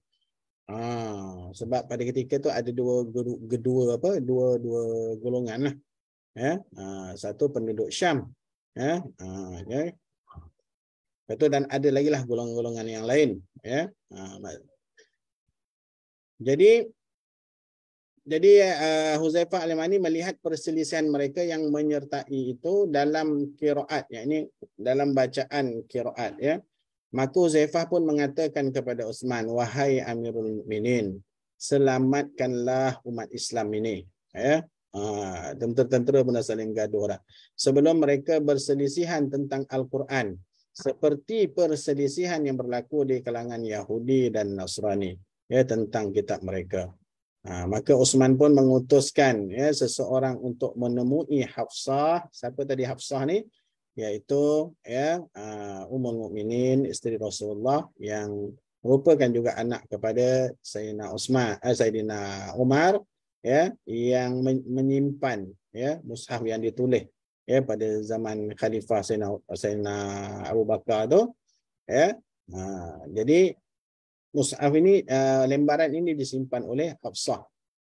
Ah, sebab pada ketika tu ada dua kedua apa dua dua golongan lah. Eh, ah, satu penduduk Syam. Eh, ah, okay. Ya. Betul dan ada lagi lah golongan-golongan yang lain. Eh, ah, jadi jadi uh, ah, Huzaifah al melihat perselisihan mereka yang menyertai itu dalam kiraat Ini dalam bacaan Kiroat. ya. Maka Uzaifah pun mengatakan kepada Uthman, wahai Amirul Minin, selamatkanlah umat Islam ini. Ya? Ha, tentera-tentera pun dah saling gaduh. Lah. Sebelum mereka berselisihan tentang Al-Quran, seperti perselisihan yang berlaku di kalangan Yahudi dan Nasrani ya, tentang kitab mereka. Ha, maka Uthman pun mengutuskan ya, seseorang untuk menemui Hafsah. Siapa tadi Hafsah ni? Yaitu, ya ah, Ummul Mukminin istri Rasulullah yang merupakan juga anak kepada Sayyidina Usman eh, Sayyidina Umar ya yang menyimpan ya mushaf yang ditulis ya pada zaman khalifah Sayyidina, Abu Bakar tu ya ha, jadi mushaf ini uh, lembaran ini disimpan oleh Hafsah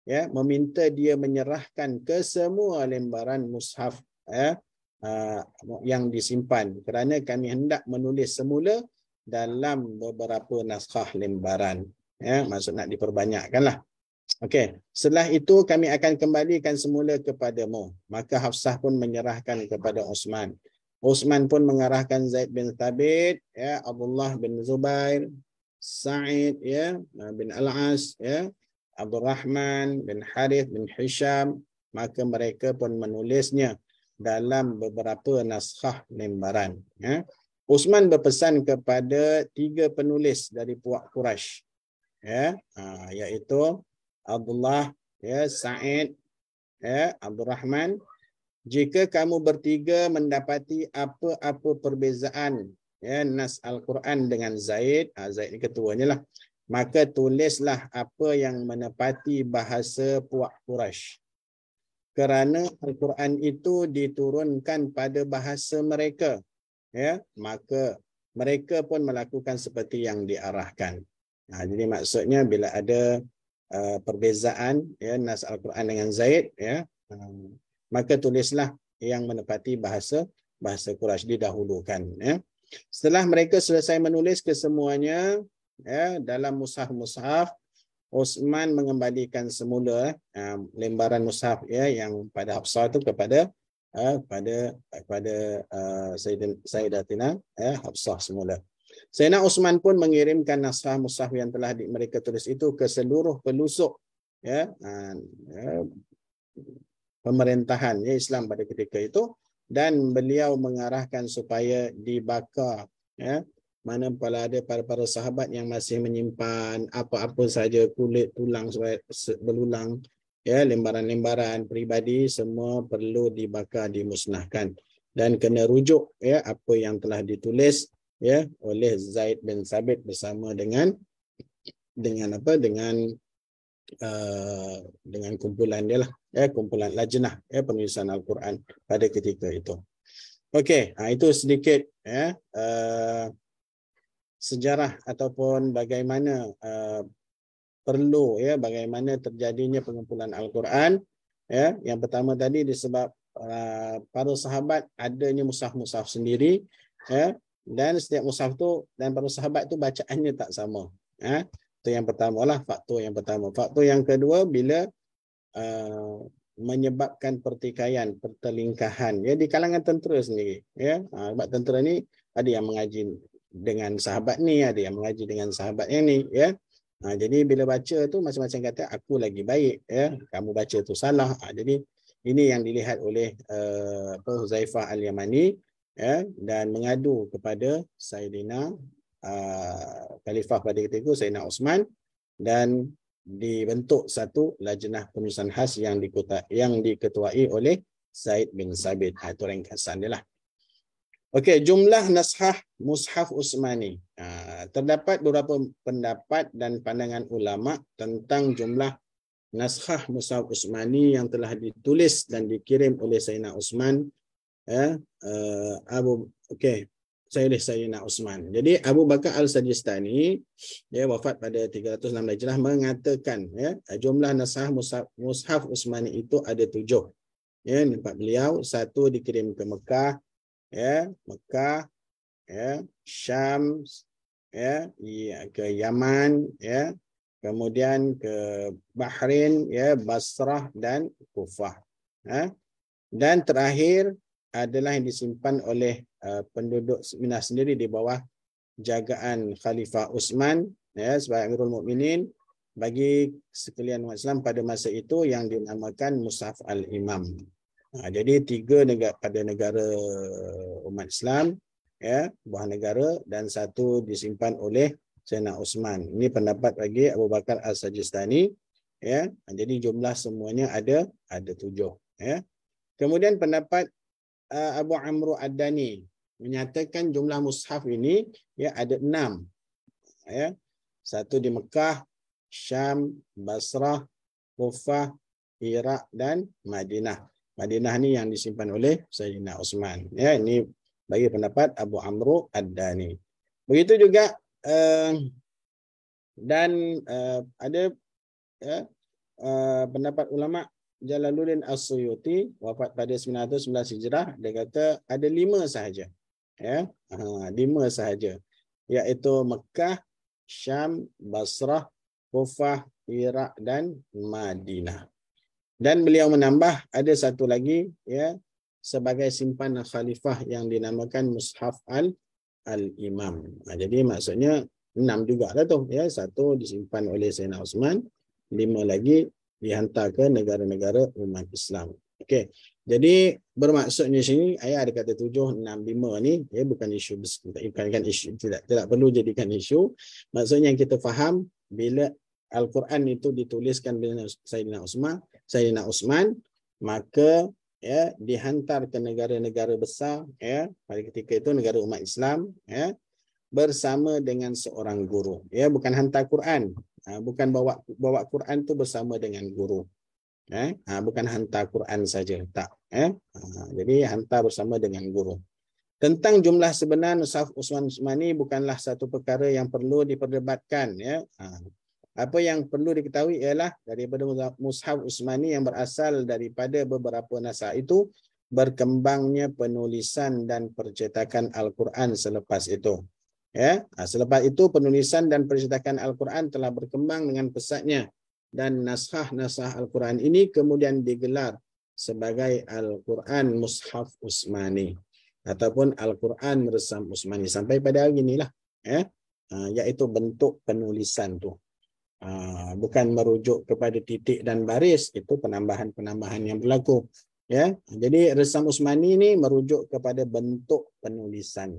ya meminta dia menyerahkan ke semua lembaran mushaf ya uh, yang disimpan kerana kami hendak menulis semula dalam beberapa naskah lembaran ya maksud nak diperbanyakkan lah. okey setelah itu kami akan kembalikan semula kepadamu maka Hafsah pun menyerahkan kepada Osman Osman pun mengarahkan Zaid bin Thabit ya Abdullah bin Zubair Sa'id ya bin Al-As ya Abdul Rahman bin Harith bin Hisham maka mereka pun menulisnya dalam beberapa naskah lembaran, Ya. Usman berpesan kepada tiga penulis dari Puak Quraisy. Ya, ha, iaitu Abdullah, ya, Sa'id, ya, Abdul Rahman. Jika kamu bertiga mendapati apa-apa perbezaan ya, Nas Al-Quran dengan Zaid, ha, Zaid ini ketuanya lah, maka tulislah apa yang menepati bahasa Puak Quraisy kerana al-Quran itu diturunkan pada bahasa mereka ya maka mereka pun melakukan seperti yang diarahkan nah ha, jadi maksudnya bila ada uh, perbezaan ya nas al-Quran dengan zaid ya um, maka tulislah yang menepati bahasa bahasa Quraisy didahulukan ya setelah mereka selesai menulis kesemuanya ya dalam mushaf-mushaf Osman mengembalikan semula uh, lembaran mushaf ya yang pada Hafsa itu kepada uh, kepada kepada uh, Sayyidatina ya uh, eh, Hafsa semula. Sayyidina Osman pun mengirimkan naskah mushaf yang telah di, mereka tulis itu ke seluruh pelusuk ya uh, pemerintahan ya, Islam pada ketika itu dan beliau mengarahkan supaya dibakar ya mana pula ada para-para sahabat yang masih menyimpan apa-apa saja kulit tulang berulang ya lembaran-lembaran peribadi semua perlu dibakar dimusnahkan dan kena rujuk ya apa yang telah ditulis ya oleh Zaid bin Sabit bersama dengan dengan apa dengan uh, dengan kumpulan dia lah ya kumpulan lajnah ya penulisan al-Quran pada ketika itu okey ha, itu sedikit ya uh, sejarah ataupun bagaimana uh, perlu ya bagaimana terjadinya pengumpulan al-Quran ya yang pertama tadi disebab uh, para sahabat adanya mushaf-mushaf sendiri ya dan setiap mushaf tu dan para sahabat tu bacaannya tak sama ya itu yang pertama lah faktor yang pertama faktor yang kedua bila uh, menyebabkan pertikaian pertelingkahan ya di kalangan tentera sendiri ya ah, sebab tentera ni ada yang mengaji dengan sahabat ni, ada yang mengaji dengan sahabat yang ni, ya. Ha, jadi bila baca tu macam-macam kata aku lagi baik, ya. Kamu baca tu salah. Ha, jadi ini yang dilihat oleh uh, apa Huzaifah al-Yamani ya dan mengadu kepada Sayyidina uh, eh, Khalifah pada ketika itu Sayyidina Osman dan dibentuk satu lajnah penulisan khas yang diketuai oleh Said bin Sabit. Ha, itu ringkasan dia lah. Okey, jumlah naskah Mushaf usmani ah, terdapat beberapa pendapat dan pandangan ulama tentang jumlah naskah Mushaf usmani yang telah ditulis dan dikirim oleh Sayyidina Usman. ya uh, Abu okey Sayyidina Sayyidina Utsman. Jadi Abu Bakar Al-Sajistani dia wafat pada 306 Hijrah mengatakan ya, jumlah naskah Mushaf usmani itu ada tujuh. Ya, nampak beliau satu dikirim ke Mekah, ya Mekah ya Syam ya ke Yaman ya kemudian ke Bahrain ya Basrah dan Kufah ya dan terakhir adalah yang disimpan oleh uh, penduduk Minas sendiri di bawah jagaan Khalifah Utsman ya sebagai Amirul Mukminin bagi sekalian umat Islam pada masa itu yang dinamakan Mus'haf al-Imam. Ha, jadi tiga negara pada negara umat Islam ya buah negara dan satu disimpan oleh Sena Osman. Ini pendapat lagi Abu Bakar Al-Sajistani ya. Ha, jadi jumlah semuanya ada ada tujuh. ya. Kemudian pendapat uh, Abu Amru ad menyatakan jumlah mushaf ini ya ada enam. ya. Satu di Mekah, Syam, Basrah, Kufah, Irak dan Madinah. Madinah ni yang disimpan oleh Sayyidina Osman. Ya, ini bagi pendapat Abu Amru Ad-Dani. Begitu juga uh, dan uh, ada ya, uh, pendapat ulama Jalaluddin As-Suyuti wafat pada 911 Hijrah dia kata ada lima sahaja. Ya, uh, lima sahaja iaitu Mekah, Syam, Basrah, Kufah, Irak dan Madinah dan beliau menambah ada satu lagi ya sebagai simpanan khalifah yang dinamakan mushaf al al imam nah, ha, jadi maksudnya enam juga lah tu ya satu disimpan oleh Sayyidina Uthman lima lagi dihantar ke negara-negara umat Islam Okay, jadi bermaksudnya sini ayat ada kata tujuh, enam, lima ni ya, bukan isu besar. bukan, bukan isu tidak tidak perlu jadikan isu. Maksudnya yang kita faham bila Al-Quran itu dituliskan bila Sayyidina Uthman Sayyidina Uthman maka ya dihantar ke negara-negara besar ya pada ketika itu negara umat Islam ya bersama dengan seorang guru ya bukan hantar Quran ha, bukan bawa bawa Quran tu bersama dengan guru ya ha, bukan hantar Quran saja tak ya ha, jadi hantar bersama dengan guru tentang jumlah sebenar Nusaf Usman Usmani bukanlah satu perkara yang perlu diperdebatkan ya ha, apa yang perlu diketahui ialah daripada Mushaf Usmani yang berasal daripada beberapa nasa itu berkembangnya penulisan dan percetakan Al-Quran selepas itu. Ya, ha, selepas itu penulisan dan percetakan Al-Quran telah berkembang dengan pesatnya dan naskah-naskah Al-Quran ini kemudian digelar sebagai Al-Quran Mushaf Usmani ataupun Al-Quran Resam Usmani sampai pada hari inilah ya ha, iaitu bentuk penulisan tu Ah, bukan merujuk kepada titik dan baris itu penambahan-penambahan yang berlaku ya jadi resam usmani ini merujuk kepada bentuk penulisan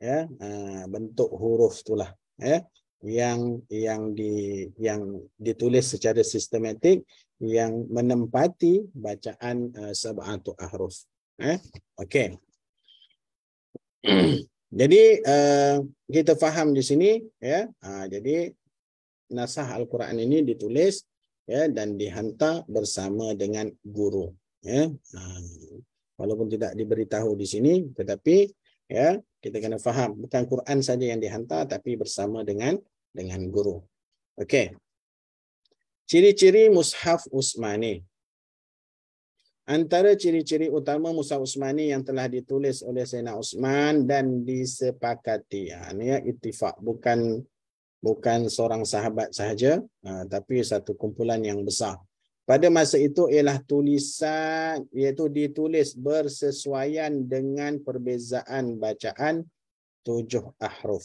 ya ah, bentuk huruf itulah ya yang yang di yang ditulis secara sistematik yang menempati bacaan uh, sab'atu ahruf ya. [CLEARS THROAT] eh okey jadi uh, kita faham di sini ya uh, jadi Nasah Al-Quran ini ditulis ya dan dihantar bersama dengan guru ya ha. walaupun tidak diberitahu di sini tetapi ya kita kena faham bukan Quran saja yang dihantar tapi bersama dengan dengan guru okey ciri-ciri mushaf Usmani Antara ciri-ciri utama Musa Usmani yang telah ditulis oleh Sayyidina Usman dan disepakati. Ya, ini ya, ini ittifak. Bukan bukan seorang sahabat sahaja ah, tapi satu kumpulan yang besar pada masa itu ialah tulisan iaitu ditulis bersesuaian dengan perbezaan bacaan tujuh ahruf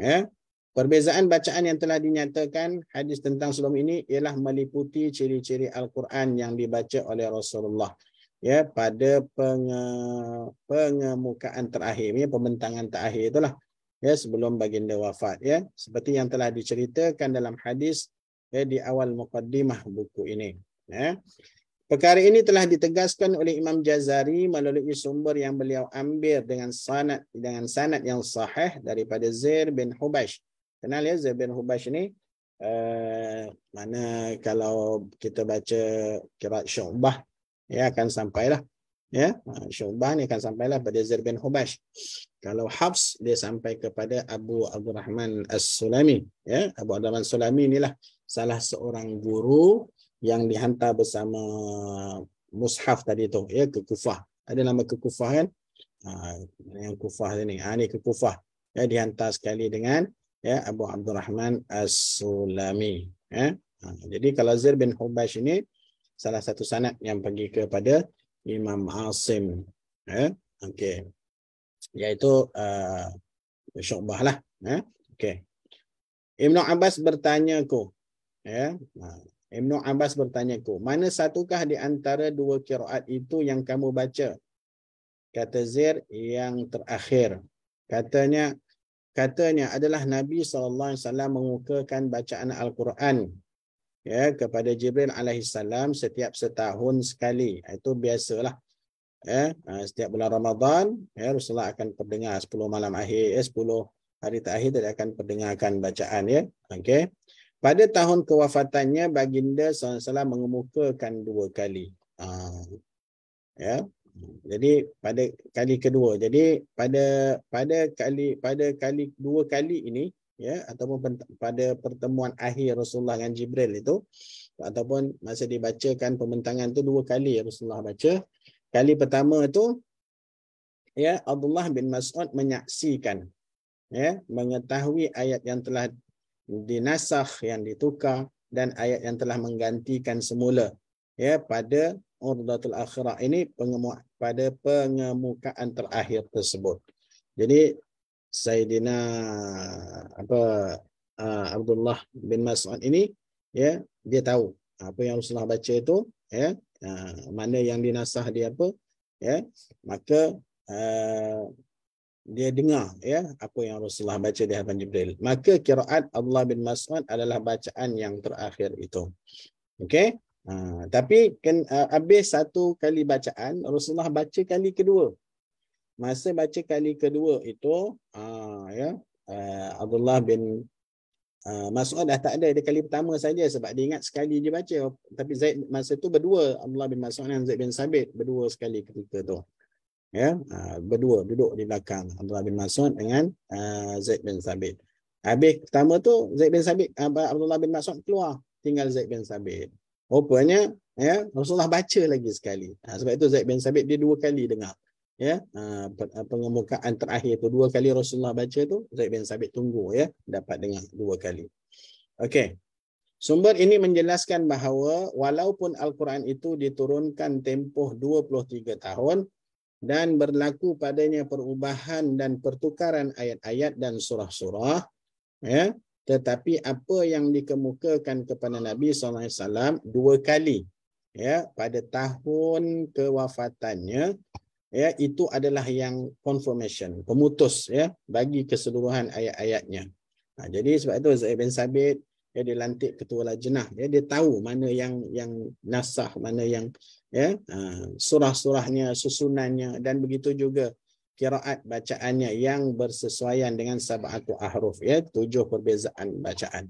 ya perbezaan bacaan yang telah dinyatakan hadis tentang sebelum ini ialah meliputi ciri-ciri al-Quran yang dibaca oleh Rasulullah ya pada penge, pengemukaan terakhir ya, pembentangan terakhir itulah ya sebelum baginda wafat ya seperti yang telah diceritakan dalam hadis ya, di awal mukaddimah buku ini ya perkara ini telah ditegaskan oleh Imam Jazari melalui sumber yang beliau ambil dengan sanad dengan sanad yang sahih daripada Zair bin Hubash kenal ya Zair bin Hubash ini eh, mana kalau kita baca kirat syubah ya akan sampailah ya ha, Syu'ban akan sampailah pada Zaid bin Hubash kalau Hafs dia sampai kepada Abu Abdurrahman As-Sulami ya Abu Abdurrahman As-Sulami inilah salah seorang guru yang dihantar bersama mushaf tadi tu ya ke Kufah ada nama ke Kufah kan ha, yang Kufah ni ha, ni ke Kufah ya dihantar sekali dengan ya Abu Abdurrahman As-Sulami ya ha, jadi kalau Zaid bin Hubash ini salah satu sanad yang pergi kepada Imam Asim eh okey iaitu uh, syubah lah eh okey Ibnu Abbas bertanya ku eh Ibnu Abbas bertanya ku mana satukah di antara dua qiraat itu yang kamu baca kata Zir yang terakhir katanya katanya adalah Nabi SAW mengukakan bacaan Al-Quran ya kepada Jibril alaihissalam setiap setahun sekali itu biasalah ya ha, setiap bulan Ramadan ya Rasulullah akan perdengar 10 malam akhir ya, eh, 10 hari terakhir dia akan perdengarkan bacaan ya okey pada tahun kewafatannya baginda SAW mengemukakan dua kali ha, ya jadi pada kali kedua jadi pada pada kali pada kali dua kali ini ya ataupun pada pertemuan akhir Rasulullah dengan Jibril itu ataupun masa dibacakan pembentangan tu dua kali Rasulullah baca. Kali pertama tu ya Abdullah bin Mas'ud menyaksikan ya mengetahui ayat yang telah dinasakh yang ditukar dan ayat yang telah menggantikan semula ya pada Urdatul Akhirah ini pengemuk, pada pengemukaan terakhir tersebut. Jadi Sayyidina apa uh, Abdullah bin Mas'ud ini ya dia tahu apa yang Rasulullah baca itu ya uh, mana yang dinasah dia apa ya maka uh, dia dengar ya apa yang Rasulullah baca di hadapan Jibril maka qiraat Abdullah bin Mas'ud adalah bacaan yang terakhir itu okey uh, tapi kan uh, habis satu kali bacaan Rasulullah baca kali kedua masa baca kali kedua itu uh, ya uh, Abdullah bin uh, Mas'ud dah tak ada dia kali pertama saja sebab dia ingat sekali dia baca tapi Zaid masa tu berdua Abdullah bin Mas'ud dan Zaid bin Sabit berdua sekali ketika tu ya uh, berdua duduk di belakang Abdullah bin Mas'ud dengan uh, Zaid bin Sabit habis pertama tu Zaid bin Sabit uh, Abdullah bin Mas'ud keluar tinggal Zaid bin Sabit rupanya ya Rasulullah baca lagi sekali uh, sebab itu Zaid bin Sabit dia dua kali dengar ya uh, pengemukaan terakhir tu dua kali Rasulullah baca tu Zaid bin Sabit tunggu ya dapat dengar dua kali. Okey. Sumber ini menjelaskan bahawa walaupun Al-Quran itu diturunkan tempoh 23 tahun dan berlaku padanya perubahan dan pertukaran ayat-ayat dan surah-surah ya tetapi apa yang dikemukakan kepada Nabi Sallallahu Alaihi Wasallam dua kali ya pada tahun kewafatannya ya itu adalah yang confirmation pemutus ya bagi keseluruhan ayat-ayatnya ha, jadi sebab itu Zaid bin Sabit ya, dia lantik ketua lajnah ya dia tahu mana yang yang nasah mana yang ya ha, surah-surahnya susunannya dan begitu juga kiraat bacaannya yang bersesuaian dengan sabatu ahruf ya tujuh perbezaan bacaan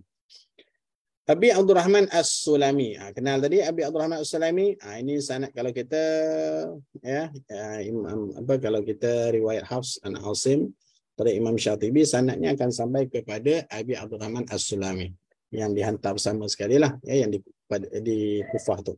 Abi Abdul Rahman As-Sulami. Ha, kenal tadi Abi Abdul Rahman As-Sulami? Ha, ini sanad kalau kita ya, ya imam, apa kalau kita riwayat Hafs an Asim dari Imam Syatibi sanadnya akan sampai kepada Abi Abdul Rahman As-Sulami yang dihantar sama sekali lah ya yang di pada, di Kufah tu.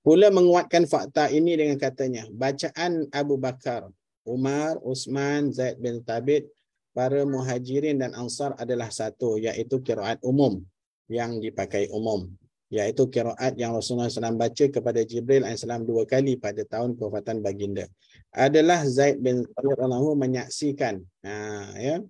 Pula menguatkan fakta ini dengan katanya bacaan Abu Bakar, Umar, Usman, Zaid bin Thabit para muhajirin dan ansar adalah satu iaitu kiraat umum yang dipakai umum iaitu kiraat yang Rasulullah SAW baca kepada Jibril AS dua kali pada tahun kewafatan baginda adalah Zaid bin Thabit radhiyallahu menyaksikan ha, ya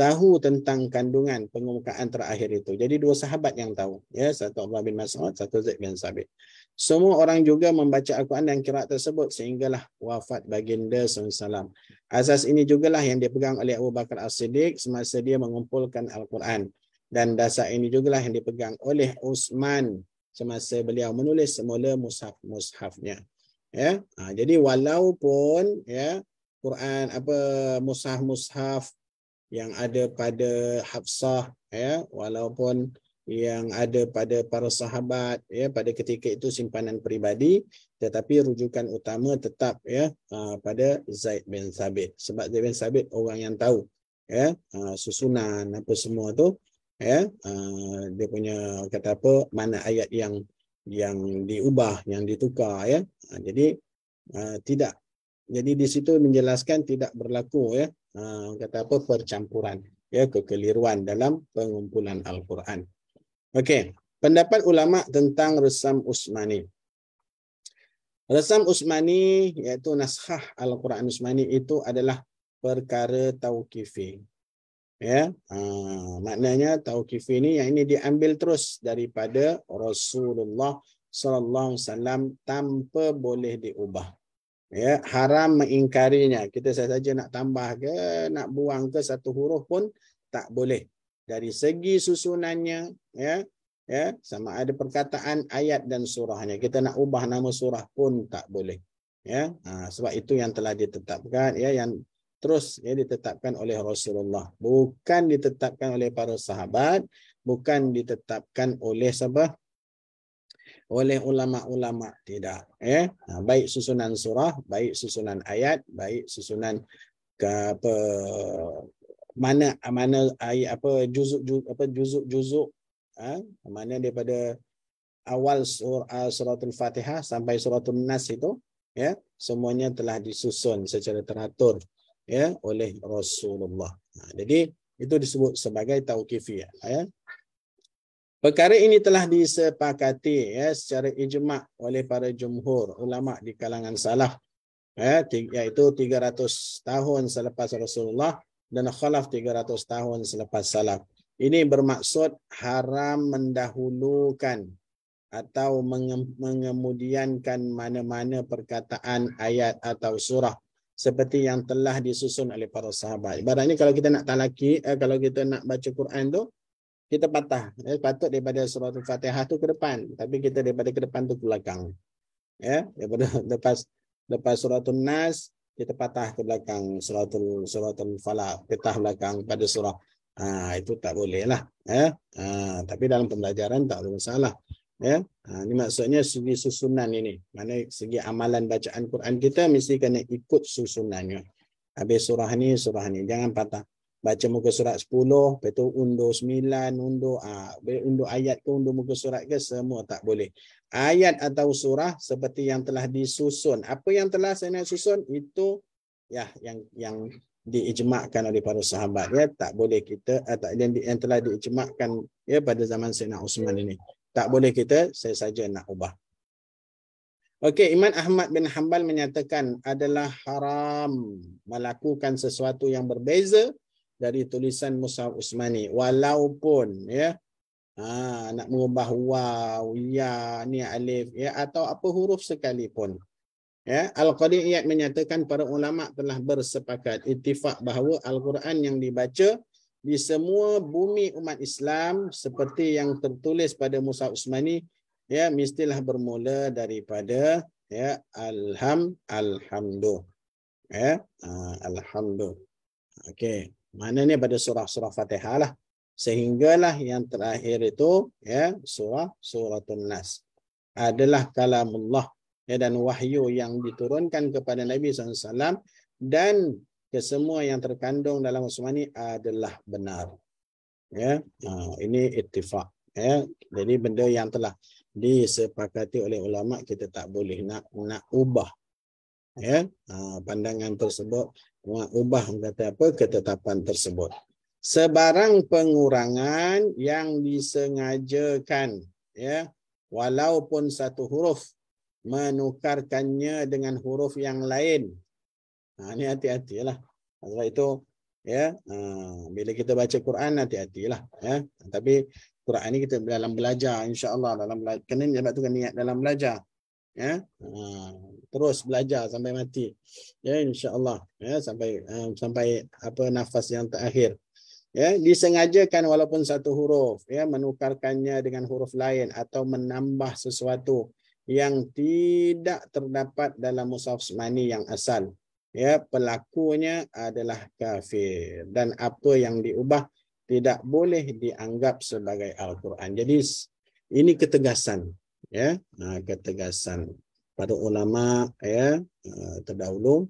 tahu tentang kandungan pengumumkaan terakhir itu. Jadi dua sahabat yang tahu, ya satu Abdullah bin Mas'ud, satu Zaid bin Thabit. Semua orang juga membaca Al-Quran dan kiraat tersebut sehinggalah wafat baginda SAW. Asas ini jugalah yang dipegang oleh Abu Bakar As-Siddiq semasa dia mengumpulkan Al-Quran dan dasar ini jugalah yang dipegang oleh Uthman semasa beliau menulis semula mushaf-mushafnya ya ha, jadi walaupun ya Quran apa mushaf-mushaf yang ada pada Hafsah ya walaupun yang ada pada para sahabat ya pada ketika itu simpanan peribadi tetapi rujukan utama tetap ya ha, pada Zaid bin Sabit sebab Zaid bin Sabit orang yang tahu ya ha, susunan apa semua tu ya uh, dia punya kata apa mana ayat yang yang diubah yang ditukar ya uh, jadi uh, tidak jadi di situ menjelaskan tidak berlaku ya uh, kata apa percampuran ya kekeliruan dalam pengumpulan al-Quran okey pendapat ulama tentang resam Usmani resam Usmani iaitu naskah al-Quran Usmani itu adalah perkara tauqifi ya ha, maknanya tauqif ini yang ini diambil terus daripada Rasulullah sallallahu alaihi wasallam tanpa boleh diubah ya haram mengingkarinya kita saja nak tambah ke nak buang ke satu huruf pun tak boleh dari segi susunannya ya ya sama ada perkataan ayat dan surahnya kita nak ubah nama surah pun tak boleh ya ha, sebab itu yang telah ditetapkan ya yang terus ya, ditetapkan oleh Rasulullah. Bukan ditetapkan oleh para sahabat, bukan ditetapkan oleh siapa? Oleh ulama-ulama tidak. Ya. Nah, ha, baik susunan surah, baik susunan ayat, baik susunan ke apa mana mana ayat apa juzuk juzuk apa juzuk juzuk ha? mana daripada awal surah suratul fatihah sampai suratul nas itu ya semuanya telah disusun secara teratur ya oleh Rasulullah. Nah, ha, jadi itu disebut sebagai tauqifiyah ya. Perkara ini telah disepakati ya secara ijma' oleh para jumhur ulama di kalangan salaf ya iaitu 300 tahun selepas Rasulullah dan khalaf 300 tahun selepas salaf. Ini bermaksud haram mendahulukan atau mengemudiankan mana-mana perkataan ayat atau surah seperti yang telah disusun oleh para sahabat. Ibaratnya kalau kita nak talaki, eh, kalau kita nak baca Quran tu, kita patah. Eh, patut daripada surat Al-Fatihah tu ke depan. Tapi kita daripada ke depan tu ke belakang. Ya, daripada [LAUGHS] lepas lepas surat Nas, kita patah ke belakang surat surat falah patah belakang pada surah ha, itu tak bolehlah. ya eh? ha, tapi dalam pembelajaran tak ada masalah Ya, ha, ini maksudnya segi susunan ini. Mana segi amalan bacaan Quran kita mesti kena ikut susunannya. Habis surah ni, surah ni. Jangan patah. Baca muka surat 10, lepas tu undur 9, undur, ha, undur ayat ke, undur muka surat ke, semua tak boleh. Ayat atau surah seperti yang telah disusun. Apa yang telah saya nak susun, itu ya yang yang diijmakkan oleh para sahabat ya tak boleh kita atau eh, yang, yang telah diijmakkan ya pada zaman Sayyidina Uthman ini tak boleh kita saya saja nak ubah. Okey, Iman Ahmad bin Hanbal menyatakan adalah haram melakukan sesuatu yang berbeza dari tulisan Musa Usmani walaupun ya ha, nak mengubah waw, ya, ni alif ya atau apa huruf sekalipun. Ya, Al-Qadiyat menyatakan para ulama telah bersepakat ittifaq bahawa Al-Quran yang dibaca di semua bumi umat Islam seperti yang tertulis pada Musa Usmani ya mestilah bermula daripada ya alham alhamdulillah ya uh, ha, alhamdulillah okey maknanya pada surah-surah Fatihah lah sehinggalah yang terakhir itu ya surah suratul nas adalah kalam ya, dan wahyu yang diturunkan kepada Nabi SAW dan kesemua yang terkandung dalam usmani adalah benar. Ya, ha, ini ittifaq. Ya, jadi benda yang telah disepakati oleh ulama kita tak boleh nak nak ubah. Ya, ha, pandangan tersebut nak ubah kata apa ketetapan tersebut. Sebarang pengurangan yang disengajakan ya walaupun satu huruf menukarkannya dengan huruf yang lain Ha, ini hati hati lah, ha, Sebab itu, ya, ha, bila kita baca Quran, hati hati lah Ya. Tapi Quran ini kita dalam belajar, insyaAllah. Dalam belajar. Kena ni sebab tu kan niat dalam belajar. Ya. Ha, terus belajar sampai mati. Ya, insyaAllah. Ya, sampai um, sampai apa nafas yang terakhir. Ya, disengajakan walaupun satu huruf ya menukarkannya dengan huruf lain atau menambah sesuatu yang tidak terdapat dalam mushaf Usmani yang asal ya pelakunya adalah kafir dan apa yang diubah tidak boleh dianggap sebagai al-Quran. Jadi ini ketegasan ya, Nah ha, ketegasan pada ulama ya ha, terdahulu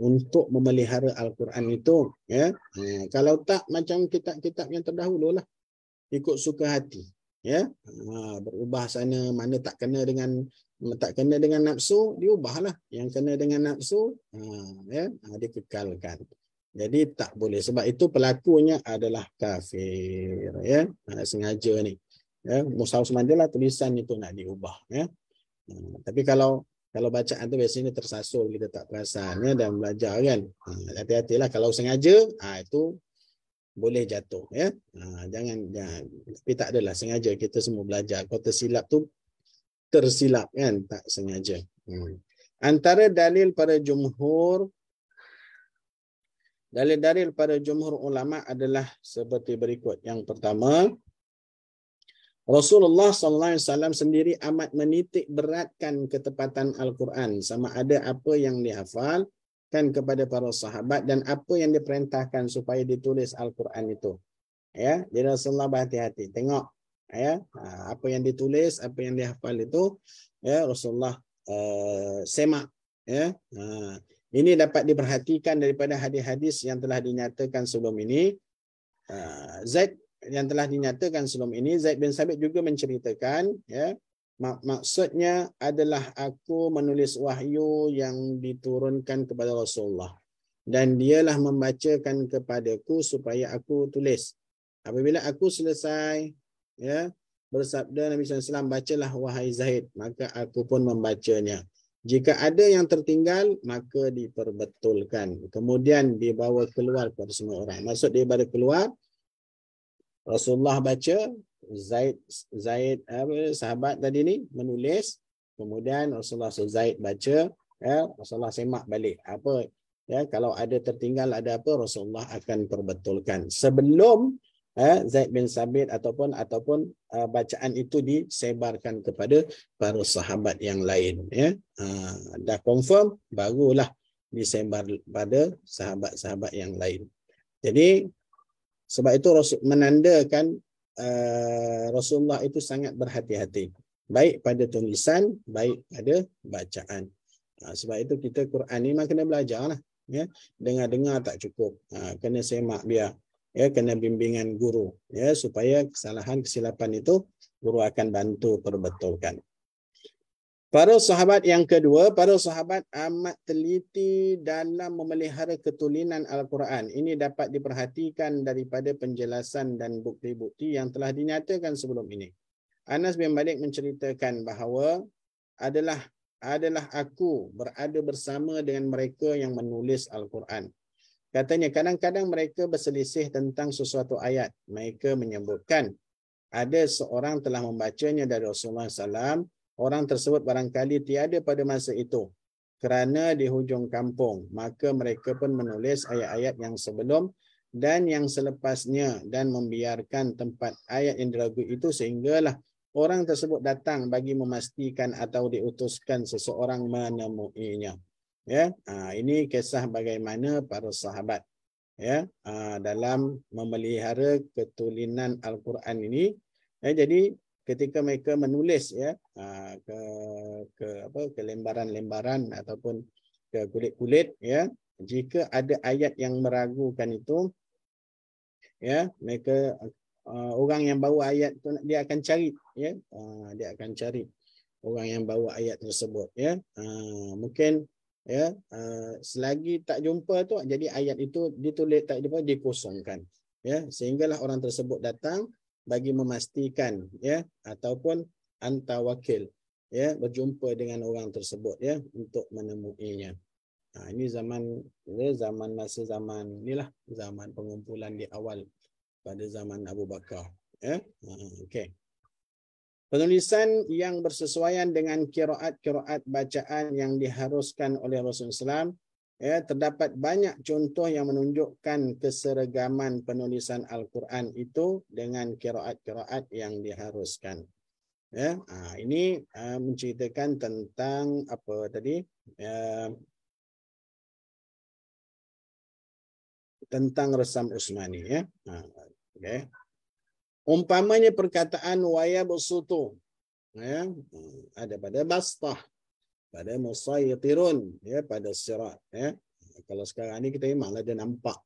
untuk memelihara al-Quran itu ya. Ha, kalau tak macam kitab-kitab yang terdahulu lah ikut suka hati ya berubah sana mana tak kena dengan tak kena dengan nafsu diubahlah yang kena dengan nafsu ha ya ha, dia kekalkan jadi tak boleh sebab itu pelakunya adalah kafir ya ha, sengaja ni ya musaus mandilah tulisan itu nak diubah ya ha, tapi kalau kalau bacaan tu biasanya tersasul kita tak perasan ya dan belajar kan ha, hati-hatilah kalau sengaja ha, itu boleh jatuh ya ha, jangan jangan tapi tak adalah sengaja kita semua belajar kalau tersilap tu tersilap kan tak sengaja hmm. antara dalil para jumhur dalil-dalil para jumhur ulama adalah seperti berikut yang pertama Rasulullah sallallahu alaihi wasallam sendiri amat menitik beratkan ketepatan al-Quran sama ada apa yang dihafal kan kepada para sahabat dan apa yang diperintahkan supaya ditulis al-Quran itu ya jadi Rasulullah berhati-hati tengok ya apa yang ditulis apa yang dihafal itu ya Rasulullah uh, semak ya uh, ini dapat diperhatikan daripada hadis-hadis yang telah dinyatakan sebelum ini uh, Zaid yang telah dinyatakan sebelum ini Zaid bin Sabit juga menceritakan ya mak maksudnya adalah aku menulis wahyu yang diturunkan kepada Rasulullah dan dialah membacakan kepadaku supaya aku tulis apabila aku selesai ya bersabda Nabi SAW bacalah wahai Zaid maka aku pun membacanya jika ada yang tertinggal maka diperbetulkan kemudian dibawa keluar kepada semua orang maksud dia baru keluar Rasulullah baca Zaid Zaid apa sahabat tadi ni menulis kemudian Rasulullah so Zaid baca ya Rasulullah semak balik apa ya kalau ada tertinggal ada apa Rasulullah akan perbetulkan sebelum eh, Zaid bin Sabit ataupun ataupun uh, bacaan itu disebarkan kepada para sahabat yang lain ya. Yeah. Ha, dah confirm barulah disebar pada sahabat-sahabat yang lain. Jadi sebab itu Rasul menandakan uh, Rasulullah itu sangat berhati-hati baik pada tulisan baik pada bacaan. Uh, sebab itu kita Quran ini memang kena belajarlah ya. Dengar-dengar tak cukup. Uh, kena semak biar ya kena bimbingan guru ya supaya kesalahan kesilapan itu guru akan bantu perbetulkan para sahabat yang kedua para sahabat amat teliti dalam memelihara ketulinan al-Quran ini dapat diperhatikan daripada penjelasan dan bukti-bukti yang telah dinyatakan sebelum ini Anas bin Malik menceritakan bahawa adalah adalah aku berada bersama dengan mereka yang menulis al-Quran Katanya kadang-kadang mereka berselisih tentang sesuatu ayat. Mereka menyebutkan ada seorang telah membacanya dari Rasulullah SAW. Orang tersebut barangkali tiada pada masa itu. Kerana di hujung kampung, maka mereka pun menulis ayat-ayat yang sebelum dan yang selepasnya dan membiarkan tempat ayat yang diragu itu sehinggalah orang tersebut datang bagi memastikan atau diutuskan seseorang menemuinya ya ah, ini kisah bagaimana para sahabat ya ah, dalam memelihara ketulinan al-Quran ini ya jadi ketika mereka menulis ya ah, ke ke apa ke lembaran-lembaran ataupun ke kulit-kulit ya jika ada ayat yang meragukan itu ya mereka uh, orang yang bawa ayat tu dia akan cari ya uh, dia akan cari orang yang bawa ayat tersebut ya uh, mungkin ya uh, selagi tak jumpa tu jadi ayat itu ditulis tak jumpa dikosongkan ya sehinggalah orang tersebut datang bagi memastikan ya ataupun anta wakil ya berjumpa dengan orang tersebut ya untuk menemuinya ha, ini zaman ya, zaman masa zaman inilah zaman pengumpulan di awal pada zaman Abu Bakar ya uh, okey Penulisan yang bersesuaian dengan kiraat-kiraat bacaan yang diharuskan oleh Rasulullah SAW, ya, terdapat banyak contoh yang menunjukkan keseragaman penulisan Al-Quran itu dengan kiraat-kiraat yang diharuskan. Ya, ha, ini ha, menceritakan tentang apa tadi? Ya, tentang Resam Usmani. Ya. Ha, okay umpamanya perkataan waya bersutu ya ada pada bastah pada musayyirun ya pada sirat ya kalau sekarang ini kita memang ada nampak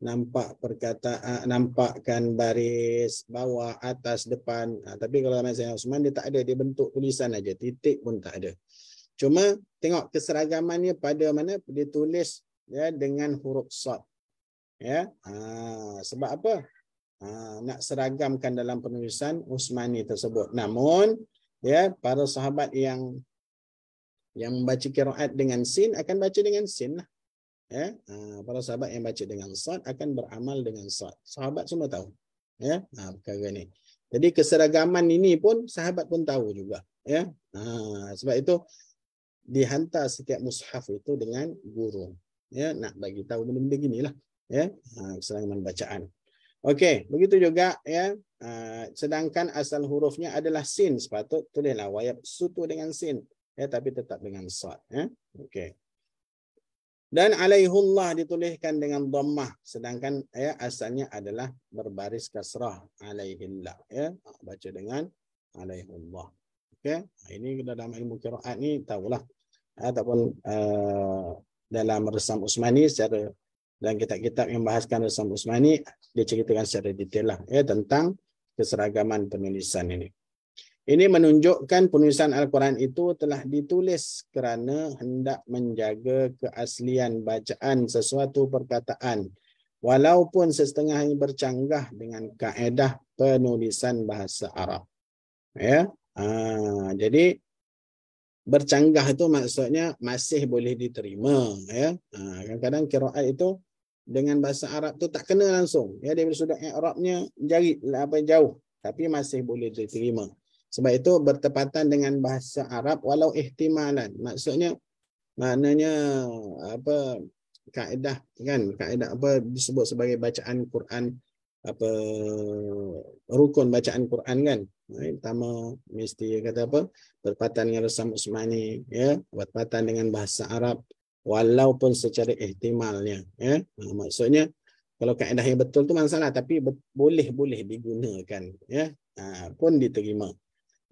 nampak perkataan nampakkan baris bawah atas depan ha, tapi kalau zaman saya Osman dia tak ada dia bentuk tulisan aja titik pun tak ada cuma tengok keseragamannya pada mana dia tulis ya dengan huruf sad ya ha, sebab apa Ha, nak seragamkan dalam penulisan Usmani tersebut. Namun, ya para sahabat yang yang membaca kiraat dengan sin akan baca dengan sin lah. Ya, ha, para sahabat yang baca dengan sad akan beramal dengan sad. Sahabat semua tahu. Ya, ha, perkara ni. Jadi keseragaman ini pun sahabat pun tahu juga. Ya, ha, sebab itu dihantar setiap mushaf itu dengan guru. Ya, nak bagi tahu benda beginilah. Ya, ha, keseragaman bacaan. Okey, begitu juga ya. Uh, sedangkan asal hurufnya adalah sin sepatut tulislah wayab sutu dengan sin ya tapi tetap dengan sad ya. Okey. Dan alaihullah dituliskan dengan dhammah sedangkan ya asalnya adalah berbaris kasrah alaihillah ya ah, baca dengan alaihullah. Okey, ah, ini dalam ilmu qiraat ni tahulah ataupun uh, dalam resam Usmani secara dan kitab-kitab yang bahaskan Rasul Usmani diceritakan secara detail lah ya tentang keseragaman penulisan ini. Ini menunjukkan penulisan Al-Quran itu telah ditulis kerana hendak menjaga keaslian bacaan sesuatu perkataan walaupun setengah ini bercanggah dengan kaedah penulisan bahasa Arab. Ya. Ha, jadi bercanggah itu maksudnya masih boleh diterima ya. Ha, kadang-kadang kiraat itu dengan bahasa Arab tu tak kena langsung ya daripada sudut i'rabnya jari lah, apa jauh tapi masih boleh diterima sebab itu bertepatan dengan bahasa Arab walau ihtimalan maksudnya maknanya apa kaedah kan kaedah apa disebut sebagai bacaan Quran apa rukun bacaan Quran kan pertama mesti kata apa bertepatan dengan Rasul Usmani ya bertepatan dengan bahasa Arab walaupun secara ihtimalnya ya ha, maksudnya kalau kaedah yang betul tu masalah tapi boleh-boleh digunakan ya ha, pun diterima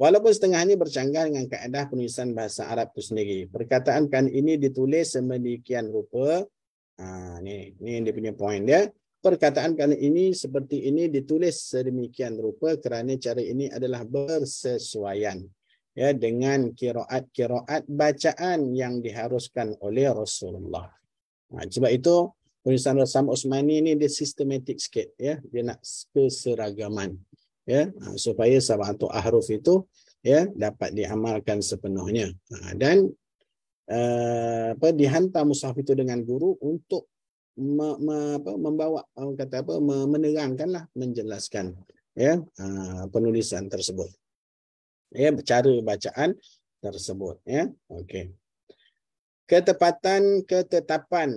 walaupun setengahnya bercanggah dengan kaedah penulisan bahasa Arab itu sendiri perkataan kan ini ditulis semedikian rupa ha, ni ni dia punya point dia ya. perkataan kan ini seperti ini ditulis sedemikian rupa kerana cara ini adalah bersesuaian ya dengan kiraat-kiraat bacaan yang diharuskan oleh Rasulullah. Nah, ha, sebab itu tulisan Rasul Usmani ini dia sistematik sikit ya, dia nak keseragaman ya nah, ha, supaya sabatu ahruf itu ya dapat diamalkan sepenuhnya. Nah, ha, dan uh, apa dihantar mushaf itu dengan guru untuk me, me, apa, membawa kata apa menerangkanlah menjelaskan ya uh, penulisan tersebut ya cara bacaan tersebut ya okey ketepatan ketetapan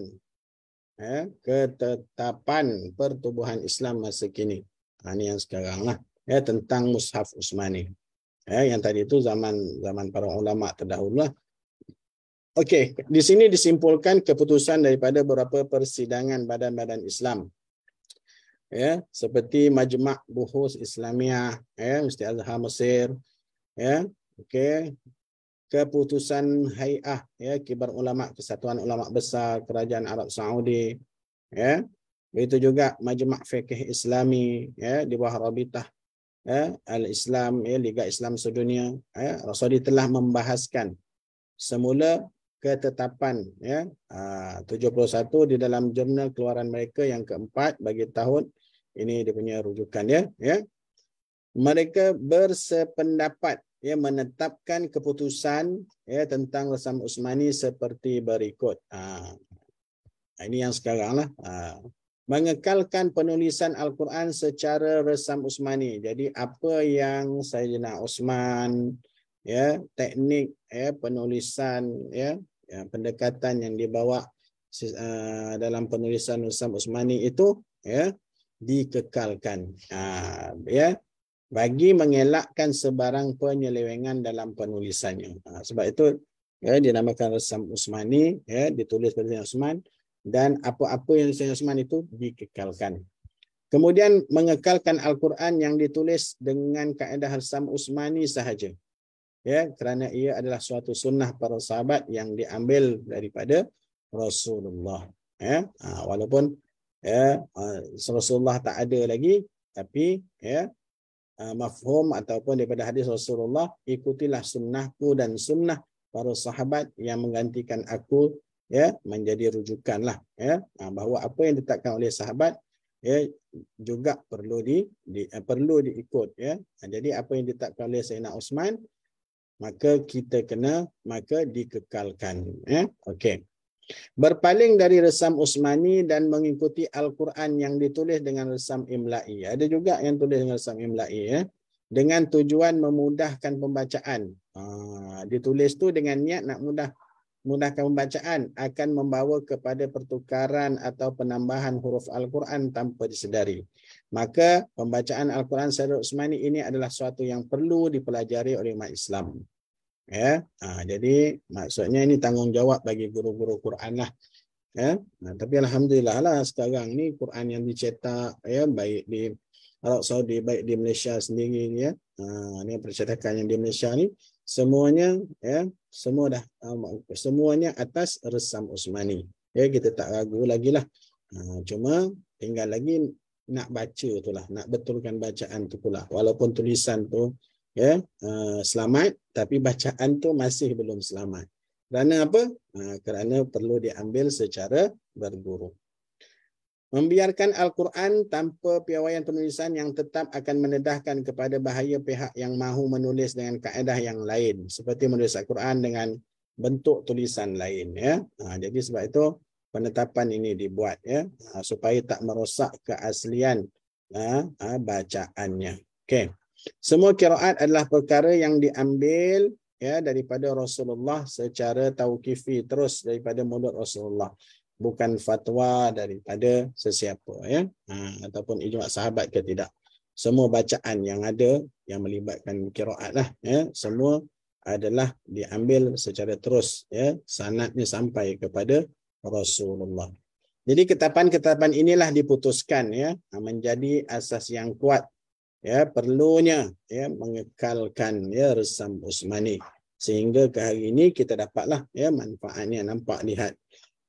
ya ketetapan pertubuhan Islam masa kini ha ini yang sekaranglah ya tentang mushaf Usmani ya yang tadi itu zaman zaman para ulama terdahulu lah. okey di sini disimpulkan keputusan daripada beberapa persidangan badan-badan Islam ya seperti majma' buhus Islamiah ya Mesti Azhar Mesir ya okey keputusan hai'ah ya kibar ulama kesatuan ulama besar kerajaan Arab Saudi ya begitu juga majma' fiqh islami ya di bawah rabitah ya al-islam ya liga islam sedunia ya rasuli telah membahaskan semula ketetapan ya 71 ah, di dalam jurnal keluaran mereka yang keempat bagi tahun ini dia punya rujukan ya ya mereka bersependapat ya menetapkan keputusan ya tentang Rasam Usmani seperti berikut. Ha. Ini yang sekarang lah. Ha. Ah, mengekalkan penulisan Al-Quran secara Rasam Usmani. Jadi apa yang Sayyidina Usman ya teknik ya penulisan ya, ya pendekatan yang dibawa uh, dalam penulisan Rasam Usmani itu ya dikekalkan. Ha. ya bagi mengelakkan sebarang penyelewengan dalam penulisannya. Ha, sebab itu ya, dinamakan Rasam Usmani, ya, ditulis pada Sayyidina Usman dan apa-apa yang Sayyidina Usman itu dikekalkan. Kemudian mengekalkan Al-Quran yang ditulis dengan kaedah Rasam Usmani sahaja. Ya, kerana ia adalah suatu sunnah para sahabat yang diambil daripada Rasulullah. Ya, ha, walaupun ya, ha, Rasulullah tak ada lagi, tapi ya, Ah, mafhum ataupun daripada hadis Rasulullah ikutilah sunnahku dan sunnah para sahabat yang menggantikan aku ya menjadi rujukanlah ya ah, bahawa apa yang ditetapkan oleh sahabat ya juga perlu di, di eh, perlu diikut ya ah, jadi apa yang ditetapkan oleh Sayyidina Uthman maka kita kena maka dikekalkan ya okey berpaling dari resam Usmani dan mengikuti Al-Quran yang ditulis dengan resam Imla'i. Ada juga yang tulis dengan resam Imla'i ya. Dengan tujuan memudahkan pembacaan. Ha, ditulis tu dengan niat nak mudah mudahkan pembacaan akan membawa kepada pertukaran atau penambahan huruf Al-Quran tanpa disedari. Maka pembacaan Al-Quran secara Usmani ini adalah suatu yang perlu dipelajari oleh umat Islam ya ha, jadi maksudnya ini tanggungjawab bagi guru-guru Quran lah ya ha, tapi alhamdulillah lah sekarang ni Quran yang dicetak ya baik di Arab Saudi baik di Malaysia sendiri ya ha, ini percetakan yang di Malaysia ni semuanya ya semua dah um, semuanya atas resam Usmani ya kita tak ragu lagi lah ha, cuma tinggal lagi nak baca tu lah nak betulkan bacaan tu pula walaupun tulisan tu ya uh, selamat tapi bacaan tu masih belum selamat kerana apa uh, kerana perlu diambil secara berguru membiarkan al-Quran tanpa piawaian penulisan yang tetap akan mendedahkan kepada bahaya pihak yang mahu menulis dengan kaedah yang lain seperti menulis al-Quran dengan bentuk tulisan lain ya uh, jadi sebab itu penetapan ini dibuat ya uh, supaya tak merosak keaslian uh, uh, bacaannya Okay. Semua kiraat adalah perkara yang diambil ya daripada Rasulullah secara tauqifi terus daripada mulut Rasulullah bukan fatwa daripada sesiapa ya ha, ataupun ijma sahabat ke tidak semua bacaan yang ada yang melibatkan kiraat lah ya semua adalah diambil secara terus ya sanadnya sampai kepada Rasulullah jadi ketapan-ketapan inilah diputuskan ya menjadi asas yang kuat ya perlunya ya mengekalkan ya resam Usmani sehingga ke hari ini kita dapatlah ya manfaatnya nampak lihat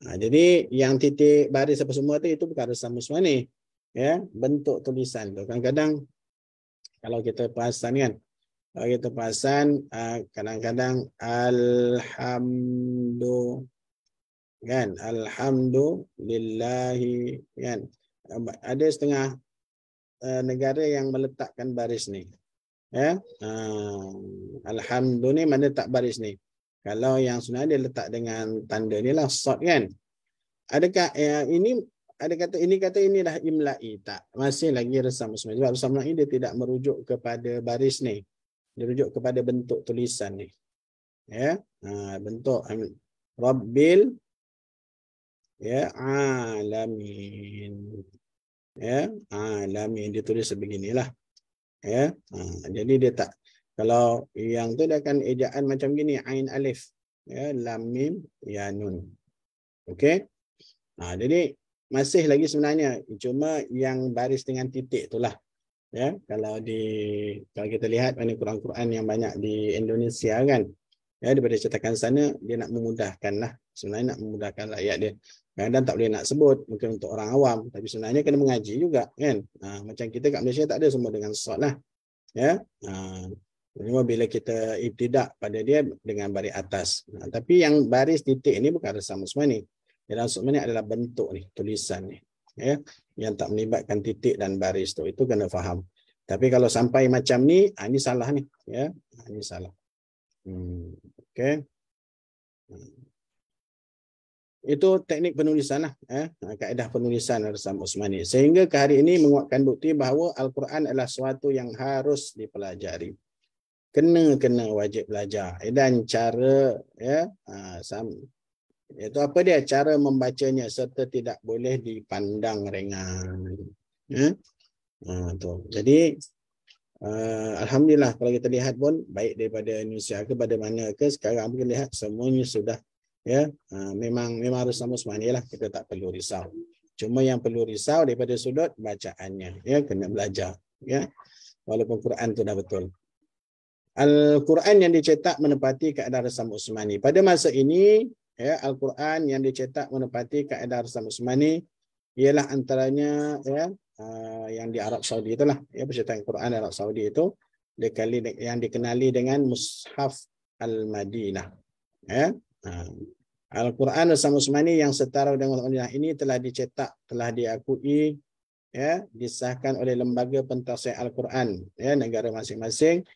ha, jadi yang titik baris apa semua tu itu bukan resam Usmani ya bentuk tulisan tu kadang-kadang kalau kita perasan kan kalau kita perasan ha, kadang-kadang alhamdu kan alhamdulillahi kan ada setengah Eh, negara yang meletakkan baris ni. Ya. Uh, Alhamdulillah mana tak baris ni. Kalau yang sebenarnya dia letak dengan tanda ni lah sort kan. Adakah eh, ya, ini ada kata ini kata ini dah imla'i tak? Masih lagi resam usma. Sebab resam imla'i dia tidak merujuk kepada baris ni. Dia rujuk kepada bentuk tulisan ni. Ya. Uh, bentuk Rabbil ya alamin ya ha, lamim yang ditulis sebeginilah ya ha, jadi dia tak kalau yang tu dia akan ejaan macam gini ain alif ya lam mim, ya nun okey ha, jadi masih lagi sebenarnya cuma yang baris dengan titik itulah ya kalau di kalau kita lihat mana Quran-Quran yang banyak di Indonesia kan ya daripada cetakan sana dia nak memudahkanlah sebenarnya nak memudahkan rakyat dia Kan? dan tak boleh nak sebut mungkin untuk orang awam tapi sebenarnya kena mengaji juga kan ha, macam kita kat Malaysia tak ada semua dengan salat lah ya ha, cuma bila kita ibtidak pada dia dengan baris atas ha, tapi yang baris titik ini bukan rasa semua ni dalam semua ni adalah bentuk ni tulisan ni ya yang tak melibatkan titik dan baris tu itu kena faham tapi kalau sampai macam ni ha, ini salah ni ya ha, ini salah hmm, okey hmm itu teknik penulisan lah, eh? Ha, kaedah penulisan Rasam Usmani. Sehingga ke hari ini menguatkan bukti bahawa Al-Quran adalah sesuatu yang harus dipelajari. Kena-kena wajib belajar. Eh, dan cara, ya, ha, sam, itu apa dia? Cara membacanya serta tidak boleh dipandang ringan. Eh? Ya, ha, nah, tu. Jadi, Uh, Alhamdulillah kalau kita lihat pun baik daripada Indonesia ke pada mana ke sekarang kita lihat semuanya sudah ya ha, memang memang harus sama semua ni lah kita tak perlu risau cuma yang perlu risau daripada sudut bacaannya ya kena belajar ya walaupun Quran tu dah betul Al-Quran yang dicetak menepati kaedah Rasam Usmani. Pada masa ini, ya, Al-Quran yang dicetak menepati keadaan Rasam Usmani ialah antaranya ya, uh, yang di Arab Saudi itulah. Ya, percetakan Al Quran Arab Saudi itu dikali, yang dikenali dengan Mushaf Al-Madinah. Ya. Uh. Al-Quran dan Samus Mani yang setara dengan Al-Quran ini telah dicetak, telah diakui, ya, disahkan oleh lembaga pentasih Al-Quran ya, negara masing-masing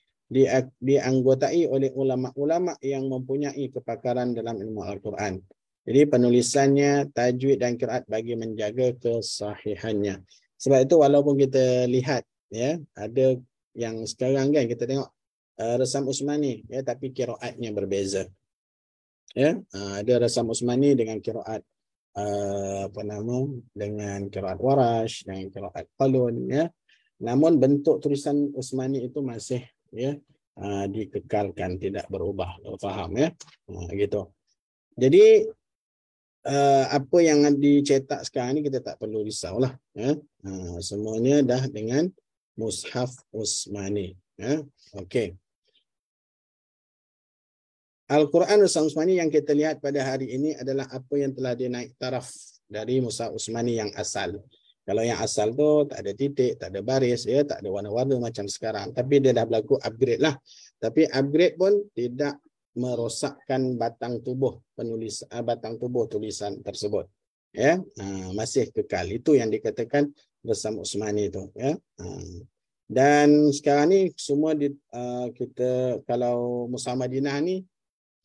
dianggotai oleh ulama-ulama yang mempunyai kepakaran dalam ilmu Al-Quran. Jadi penulisannya, tajwid dan kiraat bagi menjaga kesahihannya. Sebab itu walaupun kita lihat ya ada yang sekarang kan kita tengok uh, eh, resam Usmani ya tapi kiraatnya berbeza ya ah, ada rasam usmani dengan qiraat ah, apa nama dengan qiraat warash dengan qiraat qalun ya namun bentuk tulisan usmani itu masih ya ah, dikekalkan tidak berubah faham ya gitu jadi apa yang dicetak sekarang ni kita tak perlu risau lah. ya semuanya dah dengan mushaf usmani ya okey Al-Quran Musa Usmani yang kita lihat pada hari ini adalah apa yang telah dia naik taraf dari Musa Usmani yang asal. Kalau yang asal tu tak ada titik, tak ada baris, ya, tak ada warna-warna macam sekarang. Tapi dia dah berlaku upgrade lah. Tapi upgrade pun tidak merosakkan batang tubuh penulis ah, batang tubuh tulisan tersebut. Ya, ah, masih kekal. Itu yang dikatakan bersama Usmani itu. Ya. Ah, dan sekarang ni semua di, kita kalau Musa Madinah ni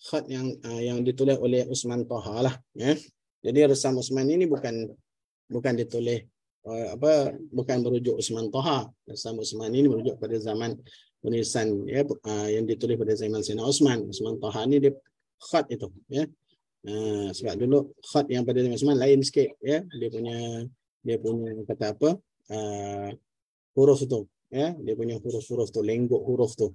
khat yang uh, yang ditulis oleh Usman Toha lah ya. Jadi resam Usman ini bukan bukan ditulis uh, apa bukan merujuk Usman Toha. Resam Usman ini merujuk pada zaman penulisan ya uh, yang ditulis pada zaman Sina Usman. Usman Toha ini dia khat itu ya. Uh, sebab dulu khat yang pada zaman Usman lain sikit ya. Dia punya dia punya kata apa uh, huruf itu ya. Dia punya huruf-huruf tu lenggok huruf tu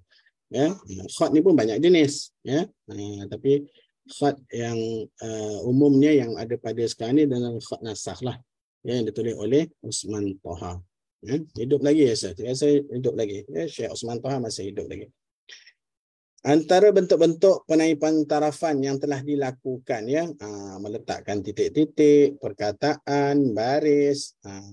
ya khat ni pun banyak jenis ya uh, tapi khat yang uh, umumnya yang ada pada sekarang ni dengan khat nasakh lah ya, yang ditulis oleh Usman Toha ya. hidup lagi ya saya saya hidup lagi ya Syekh Usman Toha masih hidup lagi Antara bentuk-bentuk penaipan tarafan yang telah dilakukan ya, ah, meletakkan titik-titik, perkataan, baris, ah,